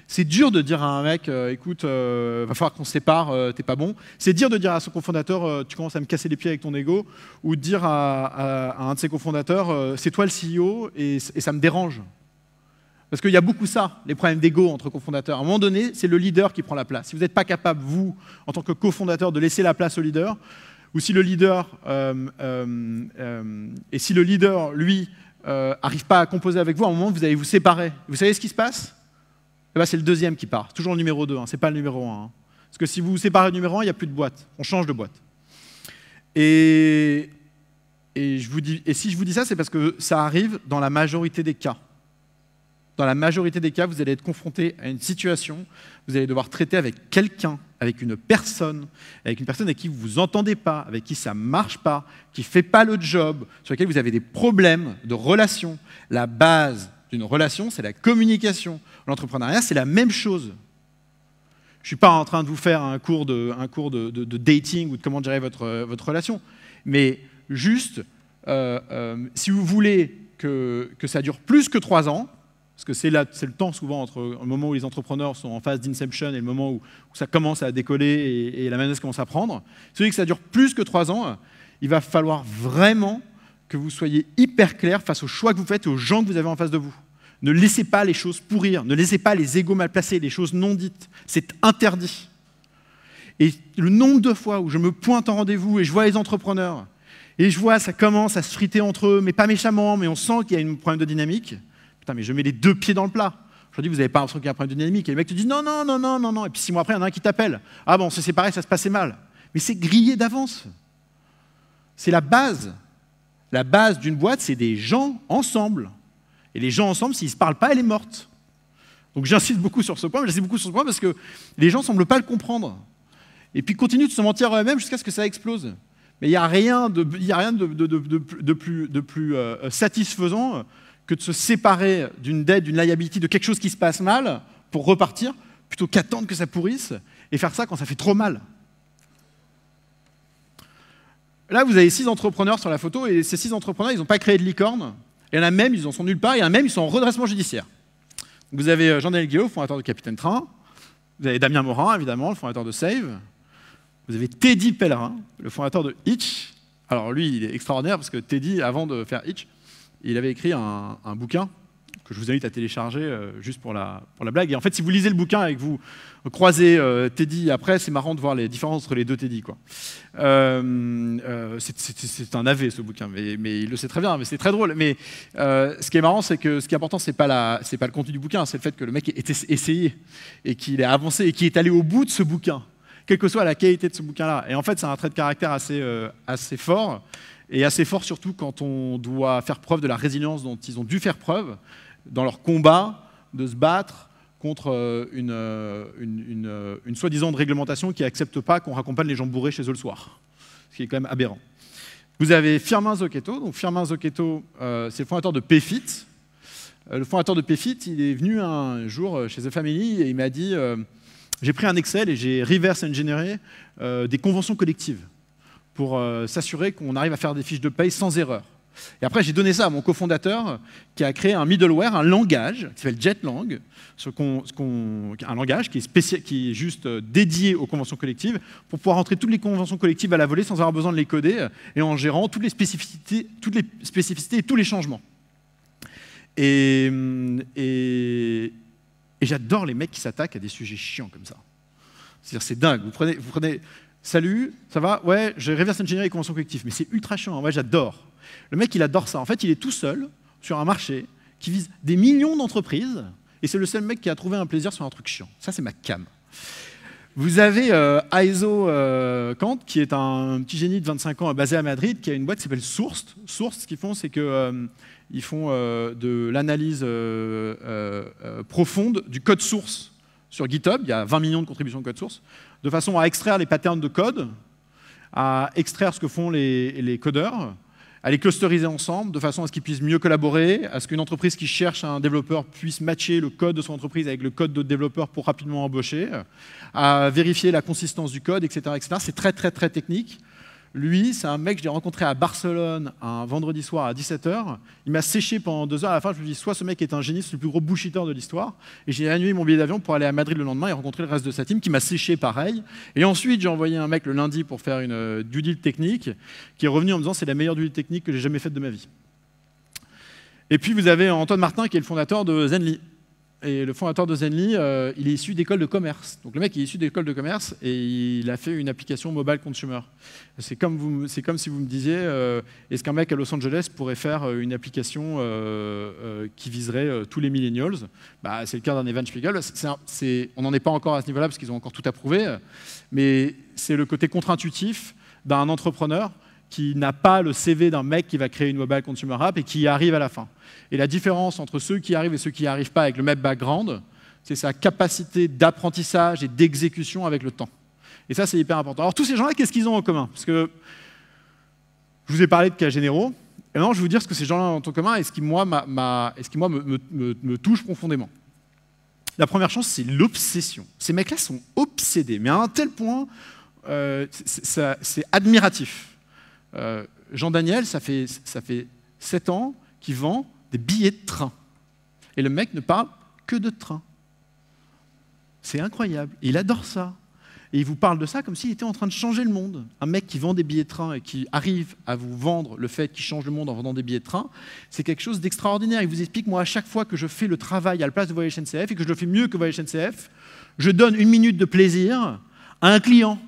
C'est dur de dire à un mec, euh, écoute, euh, va falloir qu'on se sépare, euh, t'es pas bon. C'est dur de dire à son cofondateur, tu commences à me casser les pieds avec ton ego, ou de dire à, un de ses cofondateurs, c'est toi le CEO et, ça me dérange. Parce qu'il y a beaucoup ça, les problèmes d'ego entre cofondateurs. À un moment donné, c'est le leader qui prend la place. Si vous n'êtes pas capable, vous, en tant que cofondateur, de laisser la place au leader, ou si le leader, et si le leader, lui, n'arrive pas à composer avec vous, à un moment, vous allez vous séparer. Vous savez ce qui se passe c'est le deuxième qui part. Toujours le numéro 2, hein, ce n'est pas le numéro 1. Hein. Parce que si vous vous séparez du numéro 1, il n'y a plus de boîte. On change de boîte. Et, et si je vous dis ça, c'est parce que ça arrive dans la majorité des cas. Dans la majorité des cas, vous allez être confronté à une situation, vous allez devoir traiter avec quelqu'un, avec une personne, avec une personne avec qui vous vous entendez pas, avec qui ça ne marche pas, qui fait pas le job, sur lequel vous avez des problèmes de relation. La base d'une relation, c'est la communication. L'entrepreneuriat, c'est la même chose. Je ne suis pas en train de vous faire un cours de, dating ou de comment gérer votre, euh, relation. Mais juste, euh, euh, si vous voulez que, ça dure plus que trois ans, parce que c'est le temps souvent entre le moment où les entrepreneurs sont en phase d'inception et le moment où, ça commence à décoller et, la menace commence à prendre, si vous voulez que ça dure plus que trois ans, il va falloir vraiment que vous soyez hyper clair face aux choix que vous faites et aux gens que vous avez en face de vous. Ne laissez pas les choses pourrir, ne laissez pas les égaux mal placés, les choses non dites. C'est interdit. Et le nombre de fois où je me pointe en rendez-vous et je vois les entrepreneurs, et je vois ça commence à se friter entre eux, mais pas méchamment, mais on sent qu'il y a un problème de dynamique. Putain, mais je mets les deux pieds dans le plat. Je dis, vous n'avez pas un truc qui a un problème de dynamique. Et le mec te dit, non, non, non, non, non, non. Et puis six mois après, il y en a un qui t'appelle. Ah bon, c'est séparé, ça se passait mal. Mais c'est grillé d'avance. C'est la base. La base d'une boîte, c'est des gens ensemble. Et les gens ensemble, s'ils ne se parlent pas, elle est morte. Donc j'insiste beaucoup sur ce point, j'insiste beaucoup sur ce point parce que les gens ne semblent pas le comprendre. Et puis continuent de se mentir eux-mêmes jusqu'à ce que ça explose. Mais il n'y a rien de, rien de, plus, euh, satisfaisant que de se séparer d'une dette, d'une liability, de quelque chose qui se passe mal pour repartir, plutôt qu'attendre que ça pourrisse et faire ça quand ça fait trop mal. Là, vous avez six entrepreneurs sur la photo et ces six entrepreneurs, ils n'ont pas créé de licorne, il y en a même, ils en sont nulle part. Il y en a même, ils sont en redressement judiciaire. Vous avez euh, Jean-Daniel Guillaume, fondateur de Capitaine Train. Vous avez Damien Morin, évidemment, le fondateur de Save. Vous avez Teddy Pellerin, le fondateur de Itch. Alors lui, il est extraordinaire parce que Teddy, avant de faire Itch, il avait écrit un, bouquin que je vous invite à télécharger euh, juste pour la, blague. Et en fait, si vous lisez le bouquin avec vous croiser euh, Teddy après, c'est marrant de voir les différences entre les deux Teddy. Euh, euh, c'est un AV ce bouquin, mais, il le sait très bien, mais c'est très drôle. Mais ce qui est marrant, c'est que ce qui est important, c'est pas, pas le contenu du bouquin, c'est le fait que le mec ait essayé et qu'il ait avancé et qu'il est allé au bout de ce bouquin, quelle que soit la qualité de ce bouquin-là. Et en fait, c'est un trait de caractère assez, assez fort et assez fort surtout quand on doit faire preuve de la résilience dont ils ont dû faire preuve dans leur combat, de se battre, contre euh, euh, euh, une, soi-disant réglementation qui n'accepte pas qu'on raccompagne les gens bourrés chez eux le soir, ce qui est quand même aberrant. Vous avez Firmin Zocchetto, donc Firmin Zocchetto, c'est le fondateur de PFIT. le fondateur de PFIT, il est venu un jour chez The Family et il m'a dit j'ai pris un Excel et j'ai reverse engineeré des conventions collectives pour s'assurer qu'on arrive à faire des fiches de paye sans erreur. Et après, j'ai donné ça à mon cofondateur qui a créé un middleware, un langage qui s'appelle JetLang, ce un langage qui est, qui est juste euh, dédié aux conventions collectives pour pouvoir rentrer toutes les conventions collectives à la volée sans avoir besoin de les coder euh, et en gérant toutes les spécificités, toutes les spécificités et tous les changements. Mm, et, j'adore les mecs qui s'attaquent à des sujets chiants comme ça. C'est-à-dire, c'est dingue. Vous prenez, vous prenez, salut, ça va Ouais, je reverse engineering et conventions collectives, mais c'est ultra chiant, ouais, j'adore. Le mec, il adore ça. En fait, il est tout seul sur un marché qui vise des millions d'entreprises, et c'est le seul mec qui a trouvé un plaisir sur un truc chiant. Ça, c'est ma cam. Vous avez ISO euh, Aizo euh, Kant, qui est un petit génie de 25 ans basé à Madrid, qui a une boîte qui s'appelle Source. Source, ce qu'ils font, c'est qu'ils euh, font de l'analyse profonde du code source sur GitHub. Il y a 20 millions de contributions de code source, de façon à extraire les patterns de code, à extraire ce que font les, les codeurs, à les clusteriser ensemble de façon à ce qu'ils puissent mieux collaborer, à ce qu'une entreprise qui cherche un développeur puisse matcher le code de son entreprise avec le code de développeur pour rapidement embaucher, à vérifier la consistance du code, etc. C'est très très très technique. Lui, c'est un mec que j'ai rencontré à Barcelone un vendredi soir à 17h. Il m'a séché pendant deux heures. À la fin, je me dis soit ce mec est un génie, c'est le plus gros bullshitter de l'histoire. Et j'ai annulé mon billet d'avion pour aller à Madrid le lendemain et rencontrer le reste de sa team qui m'a séché pareil. Et ensuite, j'ai envoyé un mec le lundi pour faire une euh, due deal technique qui est revenu en me disant c'est la meilleure due technique que j'ai jamais faite de ma vie. Et puis, vous avez Antoine Martin qui est le fondateur de Zenly et le fondateur de Zenly, euh, il est issu d'école de commerce. Donc le mec est issu d'école de commerce et il a fait une application mobile consumer. C'est comme, si vous me disiez, euh, est-ce qu'un mec à Los Angeles pourrait faire euh, une application qui viserait tous les millennials bah, C'est le cas d'un Evan Spiegel. on n'en est pas encore à ce niveau-là parce qu'ils ont encore tout à prouver, mais c'est le côté contre-intuitif d'un entrepreneur qui n'a pas le CV d'un mec qui va créer une mobile consumer app et qui y arrive à la fin. Et la différence entre ceux qui arrivent et ceux qui n'y arrivent pas avec le même background, c'est sa capacité d'apprentissage et d'exécution avec le temps. Et ça, c'est hyper important. Alors, tous ces gens-là, qu'est-ce qu'ils ont en commun Parce que je vous ai parlé de cas généraux. Et maintenant, je vais vous dire ce que ces gens-là ont en commun et ce qui, moi, ce moi me, touche profondément. La première chose, c'est l'obsession. Ces mecs-là sont obsédés, mais à un tel point, euh, c'est admiratif. Euh, Jean Daniel, ça fait, ça fait 7 ans qu'il vend des billets de train. Et le mec ne parle que de train. C'est incroyable. Il adore ça. Et il vous parle de ça comme s'il était en train de changer le monde. Un mec qui vend des billets de train et qui arrive à vous vendre le fait qu'il change le monde en vendant des billets de train, c'est quelque chose d'extraordinaire. Il vous explique, moi, à chaque fois que je fais le travail à la place de Voyage NCF et que je le fais mieux que Voyage NCF, je donne une minute de plaisir à un client.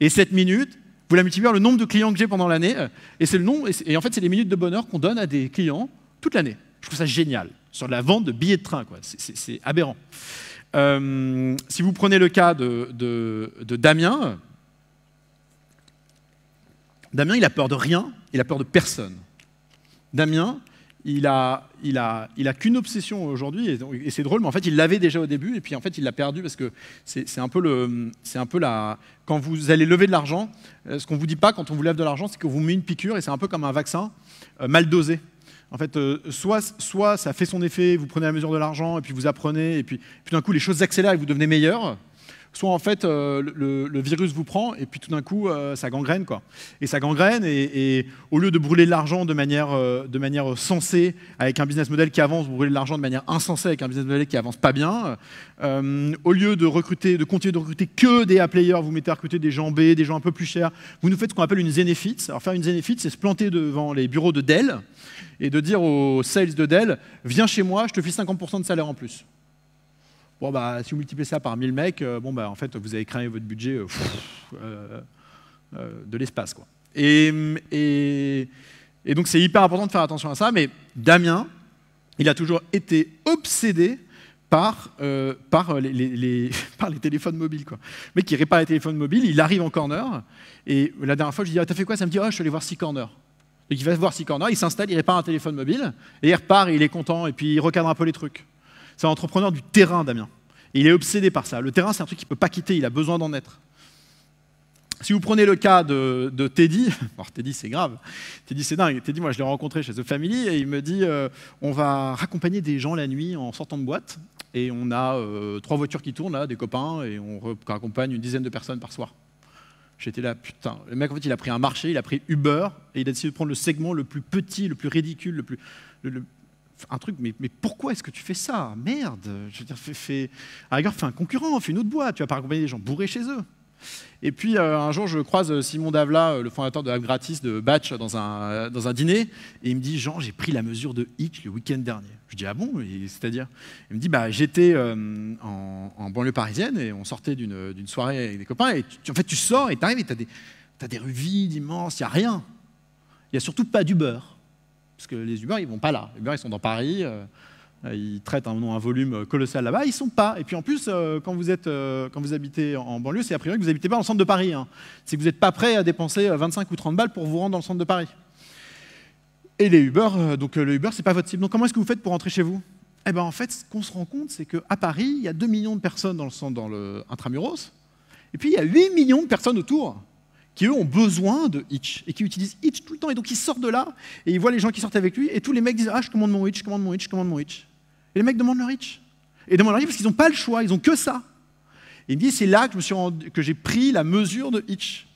Et cette minute, vous la multipliez par le nombre de clients que j'ai pendant l'année, euh, et c'est le nombre, et, en fait, c'est les minutes de bonheur qu'on donne à des clients toute l'année. Je trouve ça génial. Sur la vente de billets de train, quoi. C'est, aberrant. Euh, si vous prenez le cas de, de Damien, Damien, il a peur de rien, il a peur de personne. Damien, il a, il qu'une obsession aujourd'hui, et, c'est drôle, mais en fait, il l'avait déjà au début, et puis en fait, il l'a perdu parce que c'est un peu le, c'est un peu la, quand vous allez lever de l'argent, euh, ce qu'on vous dit pas quand on vous lève de l'argent, c'est que vous met une piqûre, et c'est un peu comme un vaccin euh, mal dosé. En fait, euh, soit, soit ça fait son effet, vous prenez la mesure de l'argent, et puis vous apprenez, et puis, puis d'un coup, les choses accélèrent et vous devenez meilleur, soit en fait euh, le, virus vous prend et puis tout d'un coup euh, ça gangrène quoi. Et ça gangrène et, au lieu de brûler l'argent de manière, euh, sensée avec un business model qui avance, brûler l'argent de manière insensée avec un business model qui avance pas bien. au lieu de recruter, de continuer de recruter que des A players, vous mettez à recruter des gens B, des gens un peu plus chers. Vous nous faites ce qu'on appelle une zénéfite. Alors faire une zénéfite, c'est se planter devant les bureaux de Dell et de dire aux sales de Dell, viens chez moi, je te fais 50% de salaire en plus. Bon, bah, si vous multipliez ça par 1000 mecs, euh, bon, bah, en fait, vous avez cramé votre budget euh, euh, de l'espace. Quoi. Et, donc, c'est hyper important de faire attention à ça. Mais Damien, il a toujours été obsédé par, par, les, par, les, téléphones mobiles. Quoi. Le mec qui répare les téléphones mobiles, il arrive en corner, et la dernière fois, je lui dis ah, T'as fait quoi Ça me dit ah, Je suis allé voir Six Corner. Donc il va voir Six Corner, il s'installe, il répare un téléphone mobile, et il repart, il est content, et puis il recadre un peu les trucs. C'est un entrepreneur du terrain, Damien. Et il est obsédé par ça. Le terrain, c'est un truc qu'il ne peut pas quitter, il a besoin d'en être. Si vous prenez le cas de, Teddy, alors Teddy c'est grave, Teddy c'est dingue, Teddy moi je l'ai rencontré chez The Family et il me dit euh, on va raccompagner des gens la nuit en sortant de boîte et on a euh, trois voitures qui tournent là, des copains et on raccompagne une dizaine de personnes par soir. J'étais là, putain, le mec en fait il a pris un marché, il a pris Uber et il a décidé de prendre le segment le plus petit, le plus ridicule, le plus un truc, mais, pourquoi est-ce que tu fais ça Merde Je veux dire, fais, un concurrent, fais une autre boîte, tu vas pas accompagner les gens bourrés chez eux. Et puis euh, un jour, je croise euh, Simon Davla, euh, le fondateur de App Gratis de Batch, dans un, dans un dîner, et il me dit Jean, j'ai pris la mesure de Hitch le week-end dernier. Je dis Ah bon C'est-à-dire Il me dit bah, J'étais en, banlieue parisienne et on sortait d'une soirée avec des copains, et en fait, tu sors et tu arrives et tu des rues vides, immenses, il n'y a rien. Il n'y a surtout pas du beurre parce que les Uber, ils vont pas là. Les Uber, ils sont dans Paris, euh, ils traitent un, un volume colossal là-bas, ils sont pas. Et puis en plus, euh, quand, vous êtes, euh, quand vous habitez en banlieue, c'est à priori que vous n'habitez pas dans le centre de Paris. Hein. C'est que vous n'êtes pas prêt à dépenser 25 ou 30 balles pour vous rendre dans le centre de Paris. Et les Uber, donc le Uber, c'est pas votre cible. Donc comment est-ce que vous faites pour rentrer chez vous Eh bien en fait, ce qu'on se rend compte, c'est qu'à Paris, il y a 2 millions de personnes dans le centre, dans le intramuros, et puis il y a 8 millions de personnes autour qui eux ont besoin de itch et qui utilisent itch tout le temps. Et donc ils sortent de là et il voit les gens qui sortent avec lui et tous les mecs disent Ah, je commande mon itch, je commande mon itch, je commande mon itch. Et les mecs demandent leur itch. Et demandent leur itch parce qu'ils n'ont pas le choix, ils n'ont que ça. Et il me dit C'est là que, j'ai pris la mesure de itch.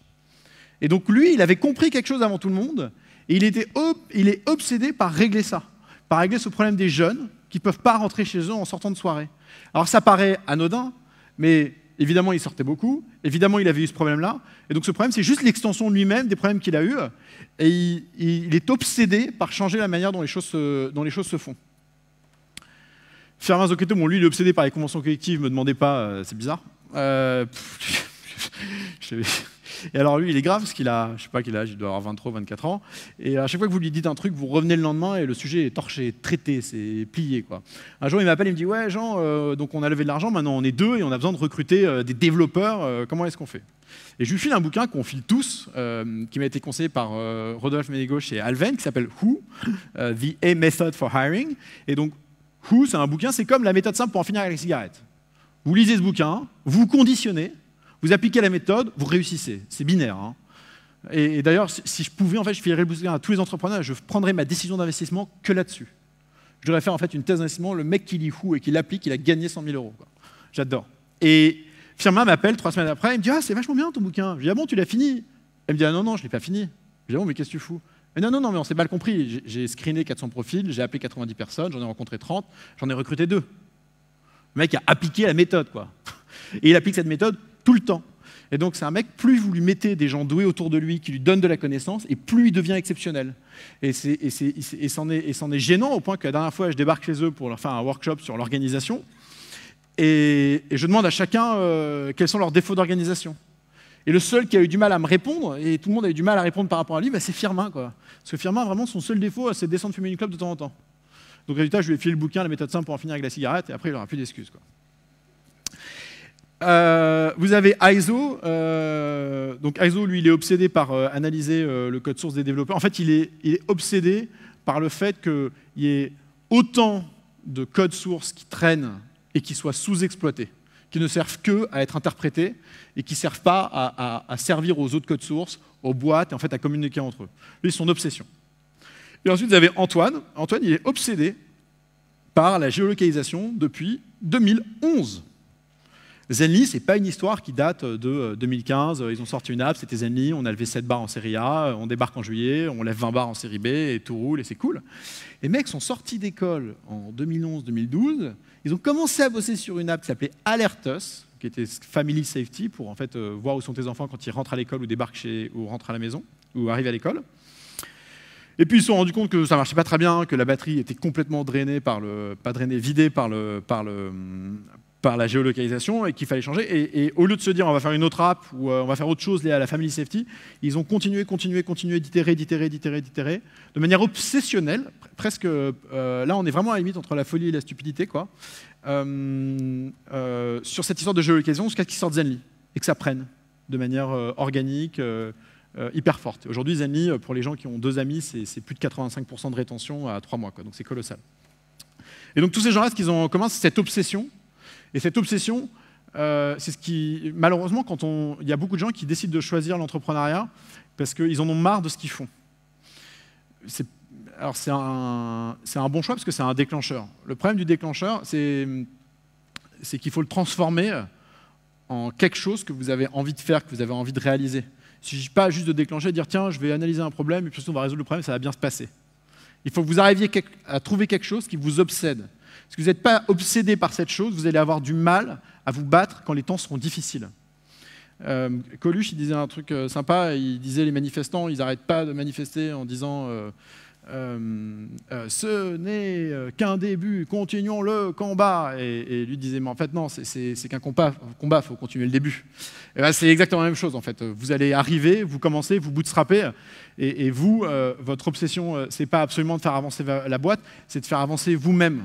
Et donc lui, il avait compris quelque chose avant tout le monde et il, était il est obsédé par régler ça, par régler ce problème des jeunes qui ne peuvent pas rentrer chez eux en sortant de soirée. Alors ça paraît anodin, mais Évidemment, il sortait beaucoup. Évidemment, il avait eu ce problème-là. Et donc, ce problème, c'est juste l'extension lui-même des problèmes qu'il a eu. Et il, est obsédé par changer la manière dont les choses se, les choses se font. Fermin Zocchetto, bon, lui, il est obsédé par les conventions collectives. Ne me demandez pas, euh, c'est bizarre. Euh, Et alors lui, il est grave parce qu'il a, je sais pas quel âge, il doit avoir 23 24 ans. Et à chaque fois que vous lui dites un truc, vous revenez le lendemain et le sujet est torché, traité, c'est plié. Quoi. Un jour, il m'appelle, il me dit Ouais, Jean, euh, donc on a levé de l'argent, maintenant on est deux et on a besoin de recruter euh, des développeurs, euh, comment est-ce qu'on fait Et je lui file un bouquin qu'on file tous, qui m'a été conseillé par Rodolphe Ménégo chez Alven, qui s'appelle Who, The A Method for Hiring. Et donc, Who, c'est un bouquin, c'est comme la méthode simple pour en finir avec les cigarettes. Vous lisez ce bouquin, vous conditionnez, vous appliquez la méthode, vous réussissez. C'est binaire. Hein. Et, d'ailleurs, si je pouvais, en fait, je filerais le bouquin à tous les entrepreneurs, je prendrais ma décision d'investissement que là-dessus. Je devrais faire en fait une thèse d'investissement, le mec qui lit fou et qui l'applique, il a gagné 100 000 euros. J'adore. Et Firmin m'appelle trois semaines après, il me dit Ah, c'est vachement bien ton bouquin. Je dis Ah bon, tu l'as fini Elle me dit Ah non, non, je ne l'ai pas fini. Je dis Ah oh, bon, mais qu'est-ce que tu fous mais non, non, non, mais on s'est mal compris. J'ai screené 400 profils, j'ai appelé 90 personnes, j'en ai rencontré 30, j'en ai recruté deux. Le mec a appliqué la méthode, quoi. Et il applique cette méthode tout le temps. Et donc c'est un mec, plus vous lui mettez des gens doués autour de lui, qui lui donnent de la connaissance, et plus il devient exceptionnel. Et c'en est, et c'en est, gênant au point que la dernière fois, je débarque chez eux pour leur faire un workshop sur l'organisation, et, je demande à chacun euh, quels sont leurs défauts d'organisation. Et le seul qui a eu du mal à me répondre, et tout le monde a eu du mal à répondre par rapport à lui, bah, c'est Firmin. Quoi. Parce que Firmin, vraiment, son seul défaut, c'est de descendre fumer une clope de temps en temps. Donc résultat, je lui ai filé le bouquin, la méthode simple pour en finir avec la cigarette, et après, il n'aura plus d'excuses. Euh, vous avez ISO. Euh, donc ISO, lui, il est obsédé par euh, analyser le code source des développeurs. En fait, il est, obsédé par le fait qu'il y ait autant de code source qui traînent et qui soient sous-exploités, qui ne servent que à être interprétés et qui ne servent pas à, servir aux autres codes sources, aux boîtes et en fait à communiquer entre eux. Lui, son obsession. Et ensuite, vous avez Antoine. Antoine, il est obsédé par la géolocalisation depuis 2011. Zenly, c'est pas une histoire qui date de 2015. Euh, euh, ils ont sorti une app, c'était Zenly, on a levé 7 bars en série A, euh, on débarque en juillet, on lève 20 bars en série B et tout roule et c'est cool. Les mecs sont sortis d'école en 2011-2012. Ils ont commencé à bosser sur une app qui s'appelait Alertus, qui était Family Safety pour en fait voir où sont tes enfants quand ils rentrent à l'école ou débarquent chez ou rentrent à la maison ou arrivent à l'école. Et puis ils se sont rendus compte que ça ne marchait pas très bien, que la batterie était complètement drainée par le pas drainée, vidée par le par le hum, par la géolocalisation et qu'il fallait changer. Et, au lieu de se dire on va faire une autre app ou euh, on va faire autre chose liée à la family safety, ils ont continué, continué, continué d'itérer, d'itérer, d'itérer, d'itérer, de manière obsessionnelle, presque. Euh, là, on est vraiment à la limite entre la folie et la stupidité, quoi. Euh, sur cette histoire de géolocalisation jusqu'à ce qu'ils sortent Zenly et que ça prenne de manière organique. hyper forte. Aujourd'hui, Zenly, pour les gens qui ont deux amis, c'est plus de 85% de rétention à trois mois. Quoi, donc c'est colossal. Et donc tous ces gens-là, ce qu'ils ont commencé, c'est cette obsession et cette obsession, euh, c'est ce qui, malheureusement, quand il y a beaucoup de gens qui décident de choisir l'entrepreneuriat parce qu'ils en ont marre de ce qu'ils font. C'est, alors c'est un, bon choix parce que c'est un déclencheur. Le problème du déclencheur, c'est, qu'il faut le transformer en quelque chose que vous avez envie de faire, que vous avez envie de réaliser. Il ne suffit pas juste de déclencher et de dire tiens, je vais analyser un problème, et puis on va résoudre le problème, ça va bien se passer. Il faut que vous arriviez à trouver quelque chose qui vous obsède, si vous n'êtes pas obsédé par cette chose, vous allez avoir du mal à vous battre quand les temps seront difficiles. Euh, Coluche, disait un truc euh, sympa, il disait les manifestants, ils n'arrêtent pas de manifester en disant euh, ce n'est qu'un début, continuons le combat. Et, lui disait, mais en fait non, c'est qu'un combat, il faut continuer le début. Ben, c'est exactement la même chose en fait. Vous allez arriver, vous commencez, vous bootstrapez, et, et vous, votre obsession, ce n'est pas absolument de faire avancer la boîte, c'est de faire avancer vous-même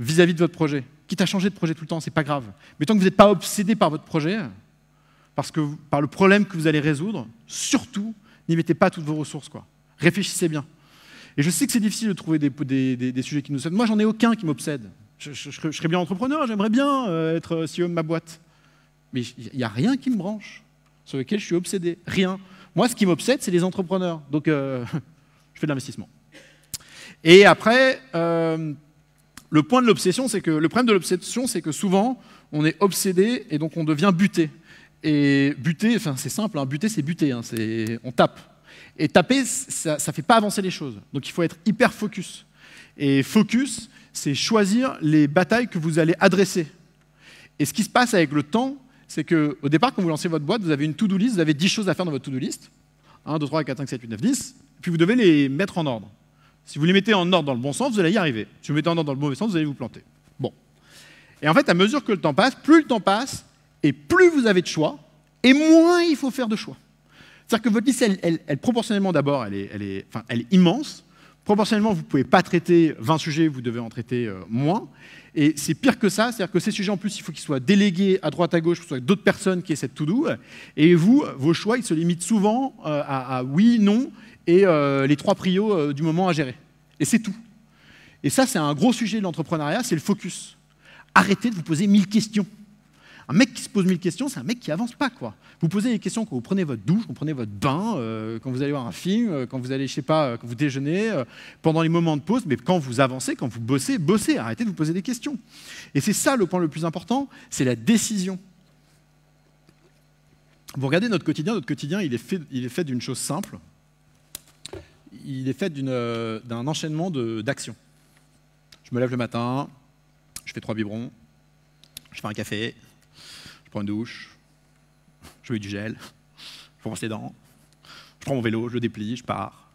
vis-à-vis de votre projet. Quitte à changer de projet tout le temps, c'est pas grave. Mais tant que vous n'êtes pas obsédé par votre projet, parce que, par le problème que vous allez résoudre, surtout, n'y mettez pas toutes vos ressources. Quoi. Réfléchissez bien. Et je sais que c'est difficile de trouver des, sujets qui nous obsèdent. Moi, j'en ai aucun qui m'obsède. Je, serais bien entrepreneur, j'aimerais bien euh, être CEO de ma boîte. Mais il n'y a rien qui me branche, sur lequel je suis obsédé. Rien. Moi, ce qui m'obsède, c'est les entrepreneurs. Donc, euh, je fais de l'investissement. Et après, euh, le point de l'obsession, c'est que le problème de l'obsession, c'est que souvent on est obsédé et donc on devient buté. Et buter, enfin c'est simple, hein, buter c'est buter, hein, on tape. Et taper, ça ne fait pas avancer les choses. Donc il faut être hyper focus. Et focus, c'est choisir les batailles que vous allez adresser. Et ce qui se passe avec le temps, c'est qu'au départ, quand vous lancez votre boîte, vous avez une to-do list, vous avez 10 choses à faire dans votre to-do list. 1, 2, 3, 4, 5, 7, 8, 9, 10. Puis vous devez les mettre en ordre. Si vous les mettez en ordre dans le bon sens, vous allez y arriver. Si vous les mettez en ordre dans le mauvais sens, vous allez vous planter. Bon. Et en fait, à mesure que le temps passe, plus le temps passe, et plus vous avez de choix, et moins il faut faire de choix. C'est-à-dire que votre liste, elle, proportionnellement d'abord, elle est, elle, est, immense. Proportionnellement, vous ne pouvez pas traiter 20 sujets, vous devez en traiter euh, moins. Et c'est pire que ça, c'est-à-dire que ces sujets, en plus, il faut qu'ils soient délégués à droite, à gauche, pour que d'autres personnes qui essaient de tout doux. Et vous, vos choix, ils se limitent souvent euh, à oui, non, et euh, les trois prios euh, du moment à gérer. Et c'est tout. Et ça, c'est un gros sujet de l'entrepreneuriat, c'est le focus. Arrêtez de vous poser mille questions. Un mec qui se pose mille questions, c'est un mec qui avance pas, quoi. Vous posez des questions quand vous prenez votre douche, quand vous prenez votre bain, euh, quand vous allez voir un film, quand vous allez, je sais pas, quand vous déjeunez, pendant les moments de pause, mais quand vous avancez, quand vous bossez, bossez, arrêtez de vous poser des questions. Et c'est ça le point le plus important, c'est la décision. Vous regardez notre quotidien, notre quotidien, il est fait, il est fait d'une chose simple, il est fait euh, d'un enchaînement d'actions. Je me lève le matin, je fais trois biberons, je fais un café, je prends une douche, je mets du gel, je brosse les dents, je prends mon vélo, je le déplie, je pars.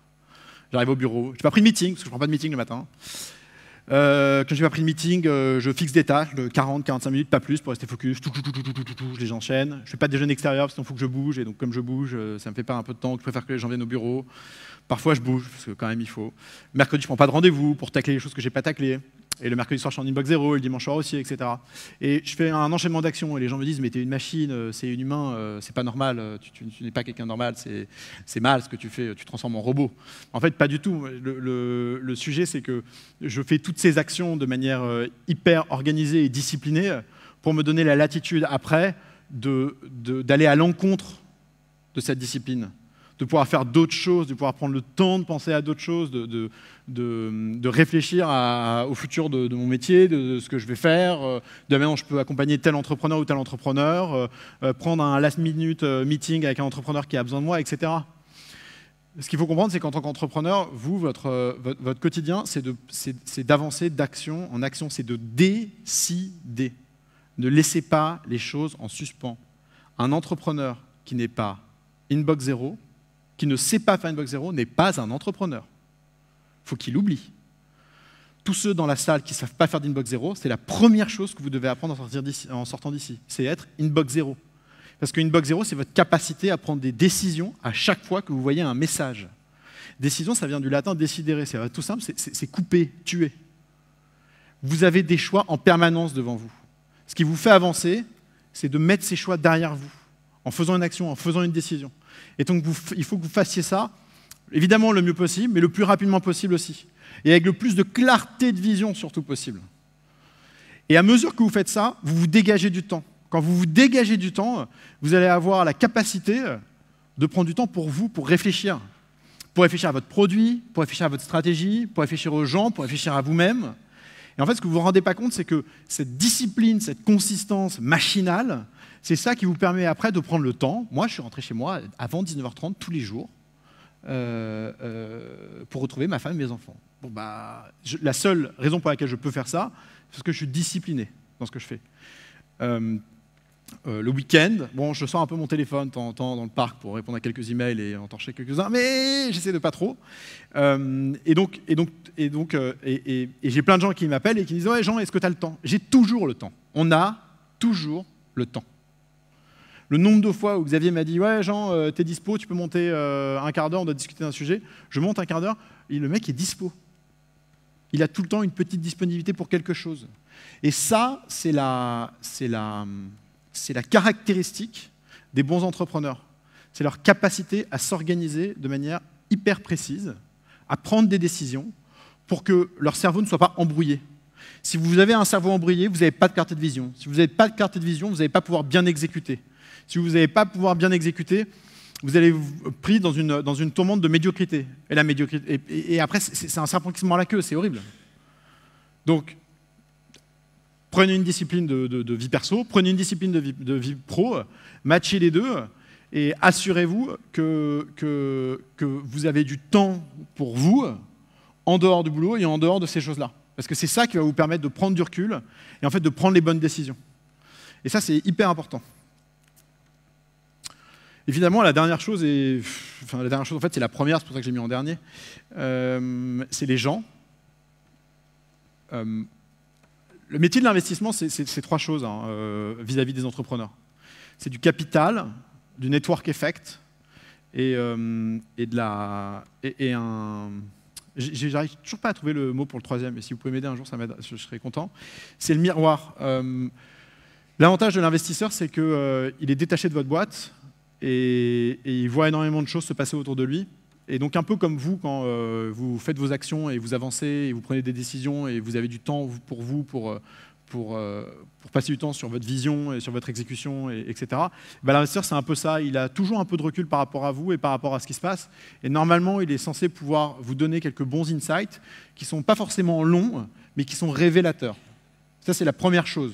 J'arrive au bureau, je n'ai pas pris de meeting, parce que je ne prends pas de meeting le matin. Euh, quand je n'ai pas pris de meeting, euh, je fixe des tâches de 40-45 minutes, pas plus, pour rester focus. je les enchaîne. Je ne fais pas de déjeuner extérieur, parce qu'il faut que je bouge. Et donc, comme je bouge, ça me fait pas un peu de temps. Je préfère que les gens viennent au bureau. Parfois, je bouge, parce que quand même, il faut. Mercredi, je prends pas de rendez-vous pour tacler les choses que j'ai pas taclées. Et le mercredi soir, je suis en inbox zéro, le dimanche soir aussi, etc. Et je fais un enchaînement d'actions, et les gens me disent Mais t'es une machine, euh, c'est une humain, euh, c'est pas normal, euh, tu, n'es pas quelqu'un normal, c'est mal ce que tu fais, tu te transformes en robot. En fait, pas du tout. Le, sujet, c'est que je fais toutes ces actions de manière hyper organisée et disciplinée pour me donner la latitude après d'aller de, d'aller à l'encontre de cette discipline de pouvoir faire d'autres choses, de pouvoir prendre le temps de penser à d'autres choses, de, de, de, réfléchir au futur de, mon métier, de, ce que je vais faire, euh, de la je peux accompagner tel entrepreneur ou tel entrepreneur, euh, euh, prendre un last minute meeting avec un entrepreneur qui a besoin de moi, etc. Ce qu'il faut comprendre, c'est qu'en tant qu'entrepreneur, vous, votre, votre, votre quotidien, c'est d'avancer d'action en action, c'est de décider. Ne laissez pas les choses en suspens. Un entrepreneur qui n'est pas inbox zéro, qui ne sait pas faire une box zéro n'est pas un entrepreneur. Il faut qu'il l'oublie. Tous ceux dans la salle qui ne savent pas faire d'inbox zéro, c'est la première chose que vous devez apprendre en sortant d'ici, c'est être inbox zéro. Parce qu'une box zéro, c'est votre capacité à prendre des décisions à chaque fois que vous voyez un message. Décision, ça vient du latin décidere, c'est euh, tout simple, c'est couper, tuer. Vous avez des choix en permanence devant vous. Ce qui vous fait avancer, c'est de mettre ces choix derrière vous, en faisant une action, en faisant une décision. Et donc, il faut que vous fassiez ça, évidemment le mieux possible, mais le plus rapidement possible aussi. Et avec le plus de clarté de vision surtout possible. Et à mesure que vous faites ça, vous vous dégagez du temps. Quand vous vous dégagez du temps, vous allez avoir la capacité de prendre du temps pour vous, pour réfléchir. Pour réfléchir à votre produit, pour réfléchir à votre stratégie, pour réfléchir aux gens, pour réfléchir à vous-même. Et en fait, ce que vous ne vous rendez pas compte, c'est que cette discipline, cette consistance machinale, c'est ça qui vous permet après de prendre le temps. Moi, je suis rentré chez moi avant 19h30 tous les jours euh, euh, pour retrouver ma femme et mes enfants. Bon, bah, la seule raison pour laquelle je peux faire ça, c'est parce que je suis discipliné dans ce que je fais. Euh, le week-end, bon, je sors un peu mon téléphone de temps en temps dans le parc pour répondre à quelques emails et torcher quelques-uns, mais j'essaie de pas trop. et donc, et donc, et donc, et, j'ai plein de gens qui m'appellent et qui me disent Jean, est-ce que tu as le temps J'ai toujours le temps. On a toujours le temps le nombre de fois où Xavier m'a dit Ouais, Jean, tu euh, t'es dispo, tu peux monter euh, un quart d'heure, on doit discuter d'un sujet. Je monte un quart d'heure, le mec est dispo. Il a tout le temps une petite disponibilité pour quelque chose. Et ça, c'est la, caractéristique des bons entrepreneurs. C'est leur capacité à s'organiser de manière hyper précise, à prendre des décisions pour que leur cerveau ne soit pas embrouillé. Si vous avez un cerveau embrouillé, vous n'avez pas de carte de vision. Si vous n'avez pas de carte de vision, vous n'avez pas pouvoir bien exécuter si vous n'allez pas pouvoir bien exécuter, vous allez vous pris dans une, tourmente de médiocrité. Et, et, après, c'est un serpent qui se mord la queue, c'est horrible. Donc, prenez une discipline de, vie perso, prenez une discipline de vie, pro, matchez les deux et assurez-vous que, que, que, vous avez du temps pour vous en dehors du boulot et en dehors de ces choses-là. Parce que c'est ça qui va vous permettre de prendre du recul et en fait de prendre les bonnes décisions. Et ça, c'est hyper important. Évidemment, la dernière chose, est, enfin, la dernière chose, en fait, c'est la première, c'est pour ça que j'ai mis en dernier, euh, c'est les gens. Euh, le métier de l'investissement, c'est trois choses hein, euh, vis-à-vis des entrepreneurs. C'est du capital, du network effect et, de la et, un. J'arrive toujours pas à trouver le mot pour le troisième, mais si vous pouvez m'aider un jour, ça je serai content. C'est le miroir. L'avantage de l'investisseur, c'est qu'il il est détaché de votre boîte, et, il voit énormément de choses se passer autour de lui. Et donc un peu comme vous, quand euh, vous faites vos actions et vous avancez, et vous prenez des décisions et vous avez du temps pour vous, euh, euh, pour, passer du temps sur votre vision et sur votre exécution, etc. Ben, bah, L'investisseur, c'est un peu ça. Il a toujours un peu de recul par rapport à vous et par rapport à ce qui se passe. Et normalement, il est censé pouvoir vous donner quelques bons insights qui ne sont pas forcément longs, mais qui sont révélateurs. Ça, c'est la première chose.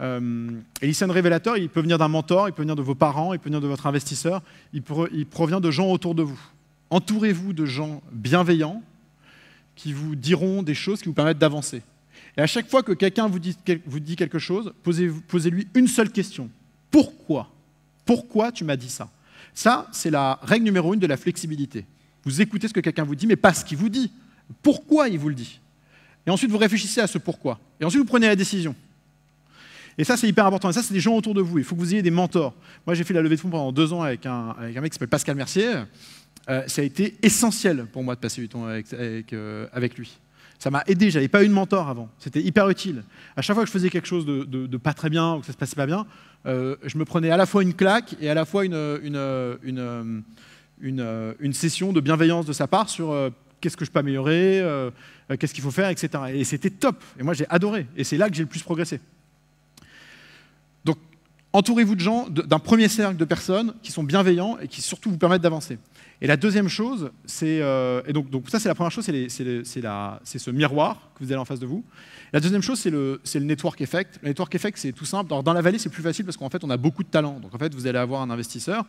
Euh, et un révélateur, il peut venir d'un mentor, il peut venir de vos parents, il peut venir de votre investisseur, il, provient de gens autour de vous. Entourez-vous de gens bienveillants qui vous diront des choses qui vous permettent d'avancer. Et à chaque fois que quelqu'un vous dit, quelque chose, posez-lui une seule question. Pourquoi Pourquoi tu m'as dit ça Ça, c'est la règle numéro une de la flexibilité. Vous écoutez ce que quelqu'un vous dit, mais pas ce qu'il vous dit. Pourquoi il vous le dit Et ensuite, vous réfléchissez à ce pourquoi. Et ensuite, vous prenez la décision. Et ça, c'est hyper important. Et ça, c'est des gens autour de vous. Il faut que vous ayez des mentors. Moi, j'ai fait la levée de fonds pendant deux ans avec un, avec un mec qui s'appelle Pascal Mercier. Euh, ça a été essentiel pour moi de passer du temps avec, euh, avec, lui. Ça m'a aidé, j'avais pas eu de mentor avant. C'était hyper utile. À chaque fois que je faisais quelque chose de, de, pas très bien ou que ça se passait pas bien, euh, je me prenais à la fois une claque et à la fois une, une, une, une, une session de bienveillance de sa part sur qu'est-ce que je peux améliorer, qu'est-ce qu'il faut faire, etc. Et c'était top. Et moi, j'ai adoré. Et c'est là que j'ai le plus progressé. Entourez-vous de gens, d'un premier cercle de personnes qui sont bienveillants et qui surtout vous permettent d'avancer. Et la deuxième chose, c'est euh, et donc, ça c'est la première chose, c'est ce miroir que vous avez en face de vous. La deuxième chose, c'est le, le, network effect. Le network effect, c'est tout simple. dans la vallée, c'est plus facile parce qu'en fait, on a beaucoup de talent. Donc en fait, vous allez avoir un investisseur,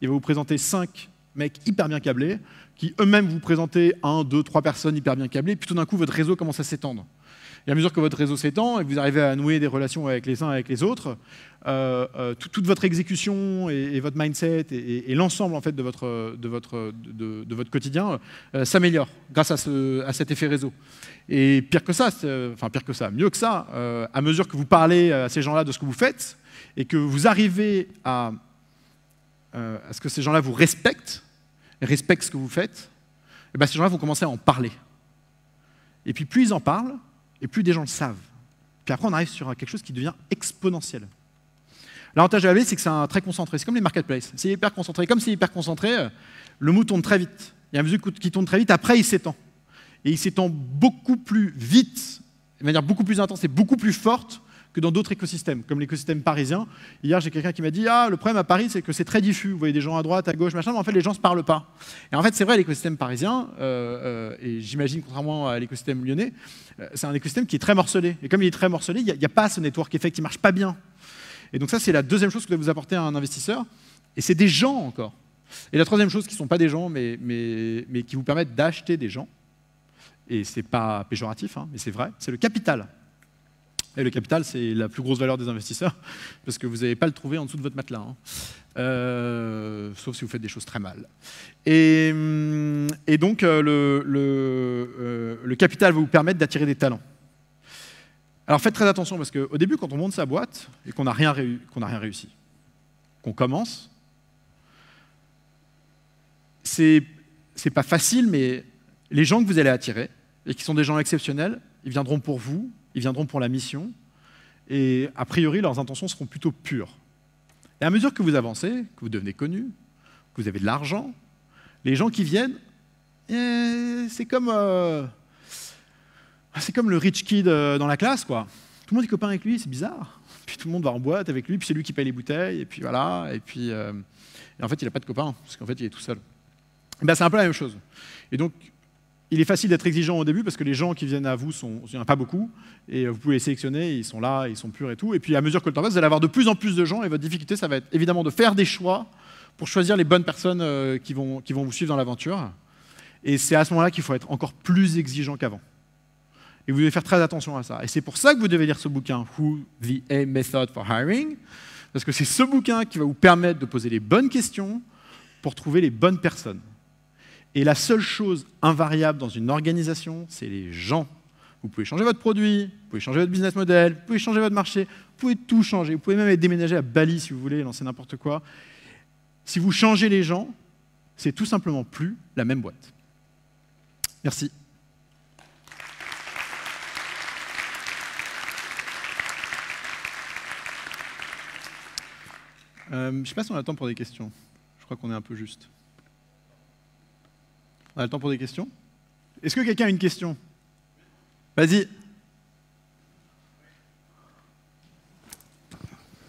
il va vous présenter cinq mecs hyper bien câblés qui eux-mêmes vous présentaient un, deux, trois personnes hyper bien câblées, puis tout d'un coup, votre réseau commence à s'étendre. Et à mesure que votre réseau s'étend et que vous arrivez à nouer des relations avec les uns et avec les autres, euh, euh, toute votre exécution et, votre mindset et, l'ensemble en fait de votre, de votre, de, votre quotidien euh, s'améliore grâce à, ce, à, cet effet réseau. Et pire que ça, enfin pire que ça, mieux que ça, à mesure que vous parlez à ces gens-là de ce que vous faites et que vous arrivez à, à ce que ces gens-là vous respectent, respectent ce que vous faites, et eh ben, ces gens-là vont commencer à en parler. Et puis plus ils en parlent, et plus des gens le savent. Puis après, on arrive sur quelque chose qui devient exponentiel. L'avantage de la c'est que c'est très concentré. C'est comme les marketplaces. C'est hyper concentré. Comme c'est hyper concentré, euh, le mot tourne très vite. Il y a un mesure qui tourne très vite, après, il s'étend. Et il s'étend beaucoup plus vite, de manière beaucoup plus intense et beaucoup plus forte dans d'autres écosystèmes, comme l'écosystème parisien. Hier, j'ai quelqu'un qui m'a dit Ah, le problème à Paris, c'est que c'est très diffus. Vous voyez des gens à droite, à gauche, machin, mais en fait, les gens ne se parlent pas. Et en fait, c'est vrai, l'écosystème parisien, euh, euh, et j'imagine, contrairement à l'écosystème lyonnais, euh, c'est un écosystème qui est très morcelé. Et comme il est très morcelé, il n'y a, pas ce network effect, qui ne marche pas bien. Et donc, ça, c'est la deuxième chose que vous apporter à un investisseur. Et c'est des gens encore. Et la troisième chose, qui ne sont pas des gens, mais, qui vous permettent d'acheter des gens, et ce n'est pas péjoratif, hein, mais c'est vrai, c'est le capital. Et le capital, c'est la plus grosse valeur des investisseurs, parce que vous n'allez pas le trouver en dessous de votre matelas, hein. euh, sauf si vous faites des choses très mal. Et, hum, donc, euh, euh, le, capital va vous permettre d'attirer des talents. Alors faites très attention, parce qu'au début, quand on monte sa boîte et qu'on n'a rien, rien réussi, qu'on commence, ce c'est pas facile, mais les gens que vous allez attirer, et qui sont des gens exceptionnels, ils viendront pour vous ils viendront pour la mission, et a priori, leurs intentions seront plutôt pures. Et à mesure que vous avancez, que vous devenez connu, que vous avez de l'argent, les gens qui viennent, eh, c'est comme, euh, comme le rich kid euh, dans la classe, quoi. Tout le monde est copain avec lui, c'est bizarre. Puis tout le monde va en boîte avec lui, puis c'est lui qui paye les bouteilles, et puis voilà. Et puis, euh, en fait, il n'a pas de copain, parce qu'en fait, il est tout seul. Ben, c'est un peu la même chose. Et donc, il est facile d'être exigeant au début parce que les gens qui viennent à vous, sont, il n'y en a pas beaucoup, et euh, vous pouvez les sélectionner, ils sont là, ils sont purs et tout. Et puis à mesure que le temps passe, vous allez avoir de plus en plus de gens, et votre difficulté, ça va être évidemment de faire des choix pour choisir les bonnes personnes euh, qui, vont, qui vont vous suivre dans l'aventure. Et c'est à ce moment-là qu'il faut être encore plus exigeant qu'avant. Et vous devez faire très attention à ça. Et c'est pour ça que vous devez lire ce bouquin, Who the A Method for Hiring, parce que c'est ce bouquin qui va vous permettre de poser les bonnes questions pour trouver les bonnes personnes. Et la seule chose invariable dans une organisation, c'est les gens. Vous pouvez changer votre produit, vous pouvez changer votre business model, vous pouvez changer votre marché, vous pouvez tout changer. Vous pouvez même être déménager à Bali si vous voulez, lancer n'importe quoi. Si vous changez les gens, c'est tout simplement plus la même boîte. Merci. Euh, je ne sais pas si on a temps pour des questions. Je crois qu'on est un peu juste. On a le temps pour des questions Est-ce que quelqu'un a une question Vas-y.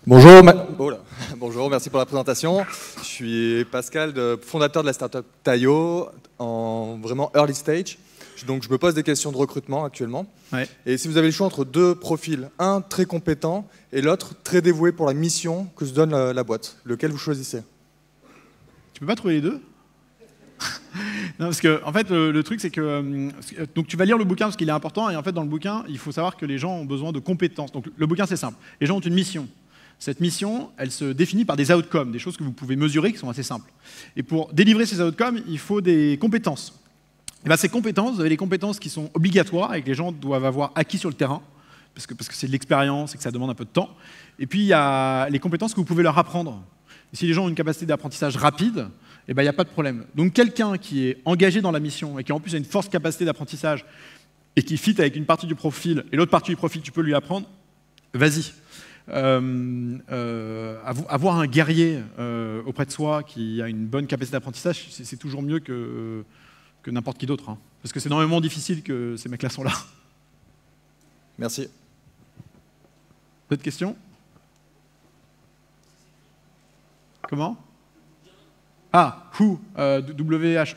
Bonjour, oh Bonjour, merci pour la présentation. Je suis Pascal, fondateur de la startup Tayo, en vraiment early stage. Donc je me pose des questions de recrutement actuellement. Et si vous avez le choix entre deux profils, un très compétent et l'autre très dévoué pour la mission que se donne la, boîte, lequel vous choisissez Tu peux pas trouver les deux non, parce que, en fait, le, truc, c'est euh, que. Donc, tu vas lire le bouquin parce qu'il est important. Et en fait, dans le bouquin, il faut savoir que les gens ont besoin de compétences. Donc, le bouquin, c'est simple. Les gens ont une mission. Cette mission, elle se définit par des outcomes, des choses que vous pouvez mesurer qui sont assez simples. Et pour délivrer ces outcomes, il faut des compétences. Et bien, ces compétences, vous avez les compétences qui sont obligatoires et que les gens doivent avoir acquis sur le terrain, parce que c'est de l'expérience et que ça demande un peu de temps. Et puis, il y a les compétences que vous pouvez leur apprendre. si les gens ont une capacité d'apprentissage rapide, eh ben, il n'y a pas de problème. Donc quelqu'un qui est engagé dans la mission et qui en plus a une forte capacité d'apprentissage et qui fit avec une partie du profil et l'autre partie du profil, tu peux lui apprendre, vas-y. Euh, euh, avoir un guerrier euh, auprès de soi qui a une bonne capacité d'apprentissage, c'est toujours mieux que, n'importe qui d'autre. Hein. Parce que c'est énormément difficile que ces mecs-là sont là. Merci. D'autres questions Comment ah, who, euh,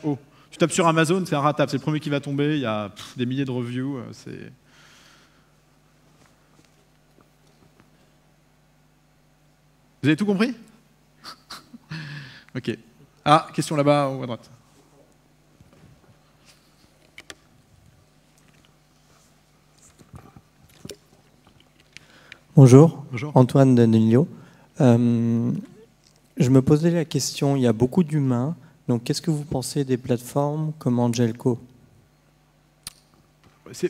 o Tu tapes sur Amazon, c'est un ratable, c'est le premier qui va tomber, il y a des milliers de reviews, euh, c'est... Vous avez tout compris Ok. Ah, question là-bas, à droite. Bonjour, Antoine de Euh, je me posais la question, il y a beaucoup d'humains, donc qu'est-ce que vous pensez des plateformes comme Angelco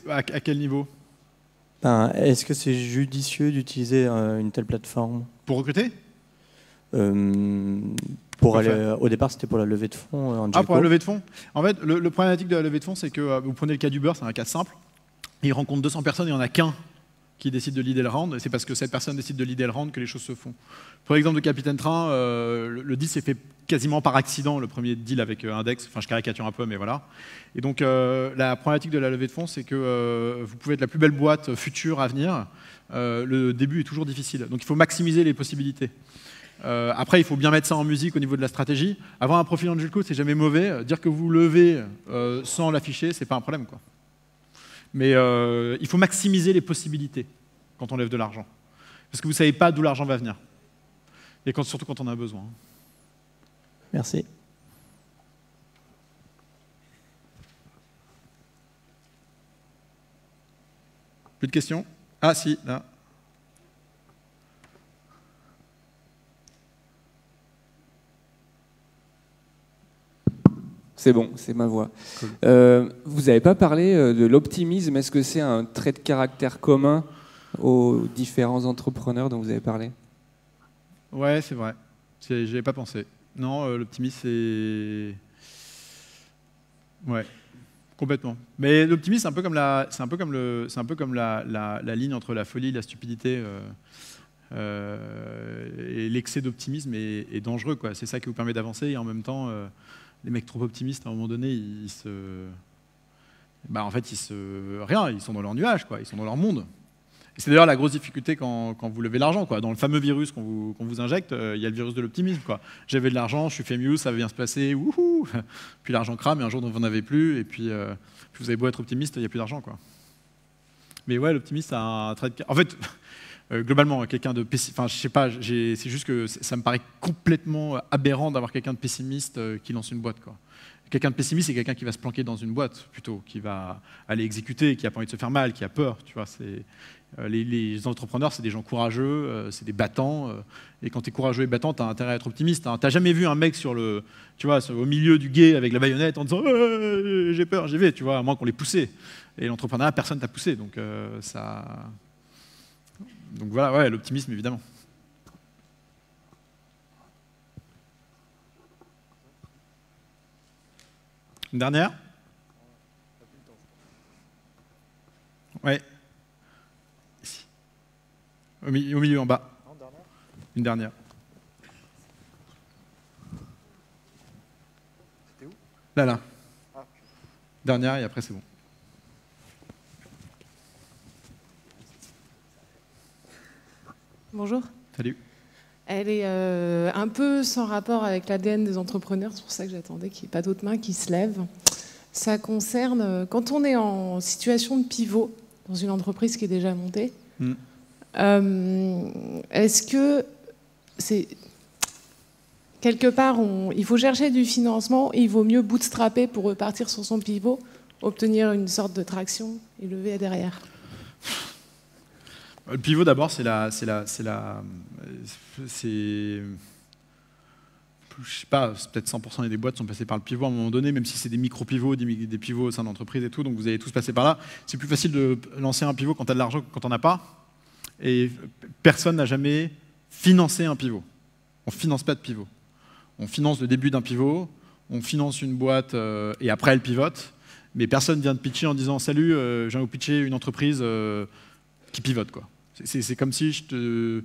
à, quel niveau ben, Est-ce que c'est judicieux d'utiliser euh, une telle plateforme Pour recruter euh, pour aller, au départ, c'était pour la levée de fonds. Euh, ah, pour la levée de fonds En fait, le, problème problématique de la levée de fonds, c'est que vous prenez le cas beurre, c'est un cas simple. Il rencontre 200 personnes et il n'y en a qu'un qui décide de l'idée le rendre, c'est parce que cette personne décide de l'idée le que les choses se font. Pour l'exemple de Capitaine Train, euh, le, deal s'est fait quasiment par accident, le premier deal avec euh, Index, enfin je caricature un peu, mais voilà. Et donc euh, la problématique de la levée de fonds, c'est que vous pouvez être la plus belle boîte future à venir, le début est toujours difficile, donc il faut maximiser les possibilités. après, il faut bien mettre ça en musique au niveau de la stratégie. Avoir un profil coup, c'est jamais mauvais. Dire que vous levez sans l'afficher, c'est pas un problème. Quoi mais euh, il faut maximiser les possibilités quand on lève de l'argent. Parce que vous ne savez pas d'où l'argent va venir. Et quand, surtout quand on a besoin. Merci. Plus de questions Ah si, là. C'est bon, c'est ma voix. Euh, vous n'avez pas parlé euh, de l'optimisme. Est-ce que c'est un trait de caractère commun aux différents entrepreneurs dont vous avez parlé Ouais, c'est vrai. n'y pas pensé. Non, euh, l'optimisme, c'est. Ouais, complètement. Mais l'optimisme, c'est un peu comme, la, c'est un peu comme, le, c'est un peu comme la, ligne entre la folie et la stupidité. et l'excès d'optimisme est, dangereux. Quoi. C'est ça qui vous permet d'avancer et en même temps, les mecs trop optimistes, à un moment donné, ils se. Bah, en fait, ils se. Rien, ils sont dans leur nuage, quoi. Ils sont dans leur monde. C'est d'ailleurs la grosse difficulté quand, quand vous levez l'argent. Dans le fameux virus qu'on vous, vous, injecte, euh, il y a le virus de l'optimisme. J'avais de l'argent, je suis fait mieux, ça va bien se passer, wouhou Puis l'argent crame et un jour vous n'en avez plus, et puis, euh, puis, vous avez beau être optimiste, il n'y a plus d'argent. Mais ouais, l'optimiste a un trait de... En fait, euh, globalement, hein, quelqu'un de enfin, je sais pas, c'est juste que ça me paraît complètement euh, aberrant d'avoir quelqu'un de pessimiste euh, qui lance une boîte, quoi. Quelqu'un de pessimiste, c'est quelqu'un qui va se planquer dans une boîte, plutôt, qui va aller exécuter, qui a pas envie de se faire mal, qui a peur, tu vois. C'est, les, entrepreneurs, c'est des gens courageux, c'est des battants. et quand tu es courageux et battant, tu as intérêt à être optimiste. Hein. Tu n'as jamais vu un mec sur le, tu vois, au milieu du guet avec la baïonnette en disant J'ai peur, j'y vais, tu vois, à moins qu'on les poussé. Et l'entrepreneur personne ne t'a poussé. Donc, ça donc voilà, ouais, l'optimisme évidemment. Une dernière Oui. Ici. Au, milieu, au milieu en bas. Une dernière. C'était où Là, là. Dernière et après c'est bon. Bonjour. Salut. Elle est euh, un peu sans rapport avec l'ADN des entrepreneurs, c'est pour ça que j'attendais qu'il n'y ait pas d'autres mains qui se lèvent. Ça concerne euh, quand on est en situation de pivot dans une entreprise qui est déjà montée. Hmm. Euh, est-ce que c'est quelque part, il faut chercher du financement, il vaut mieux bootstrapper pour repartir sur son pivot, obtenir une sorte de traction et lever derrière. Le pivot, d'abord, c'est la. C'est la, c'est la c'est, je sais pas, peut-être 100% des boîtes sont passées par le pivot à un moment donné, même si c'est des micro-pivots, des, pivots au sein d'entreprise et tout, donc vous avez tous passé par là. C'est plus facile de lancer un pivot quand t'as de l'argent que quand t'en as pas. Et personne n'a jamais financé un pivot. On finance pas de pivot. On finance le début d'un pivot, on finance une boîte euh, et après elle pivote, mais personne vient de pitcher en disant Salut, euh, viens vous pitcher une entreprise euh, qui pivote. quoi. C'est comme si je te.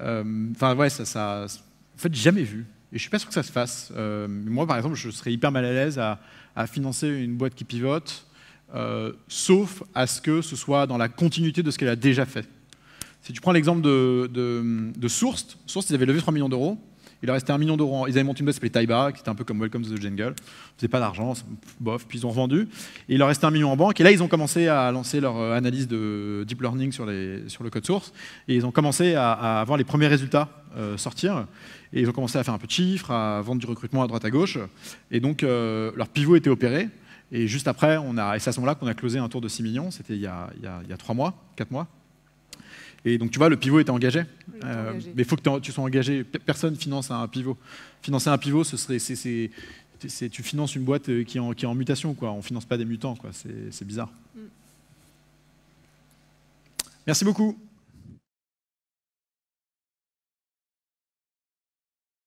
Euh, enfin, ouais, ça, En fait, jamais vu. Et je suis pas sûr que ça se fasse. Euh, moi, par exemple, je serais hyper mal à l'aise à, financer une boîte qui pivote, euh, sauf à ce que ce soit dans la continuité de ce qu'elle a déjà fait. Si tu prends l'exemple de, de, de Source, Source, ils avaient levé 3 millions d'euros. Il leur restait un million d'euros. Ils avaient monté une boîte qui s'appelait Taiba, qui était un peu comme Welcome to the Jungle. Ils faisaient pas d'argent, bof. Puis ils ont revendu. Et il leur restait un million en banque. Et là, ils ont commencé à lancer leur euh, analyse de deep learning sur, les, sur le code source. Et ils ont commencé à, voir avoir les premiers résultats euh, sortir. Et ils ont commencé à faire un peu de chiffres, à vendre du recrutement à droite à gauche. Et donc, euh, leur pivot était opéré. Et juste après, on a, et c'est à ce moment-là qu'on a closé un tour de 6 millions, c'était il, il, y a 3 mois, 4 mois. Et donc, tu vois, le pivot était engagé. Euh, mais il faut que tu sois engagé. Personne finance un pivot. Financer un pivot, ce serait, tu finances une boîte euh, qui est en, mutation. Quoi. On ne finance pas des mutants. C'est, bizarre. Mm. Merci beaucoup.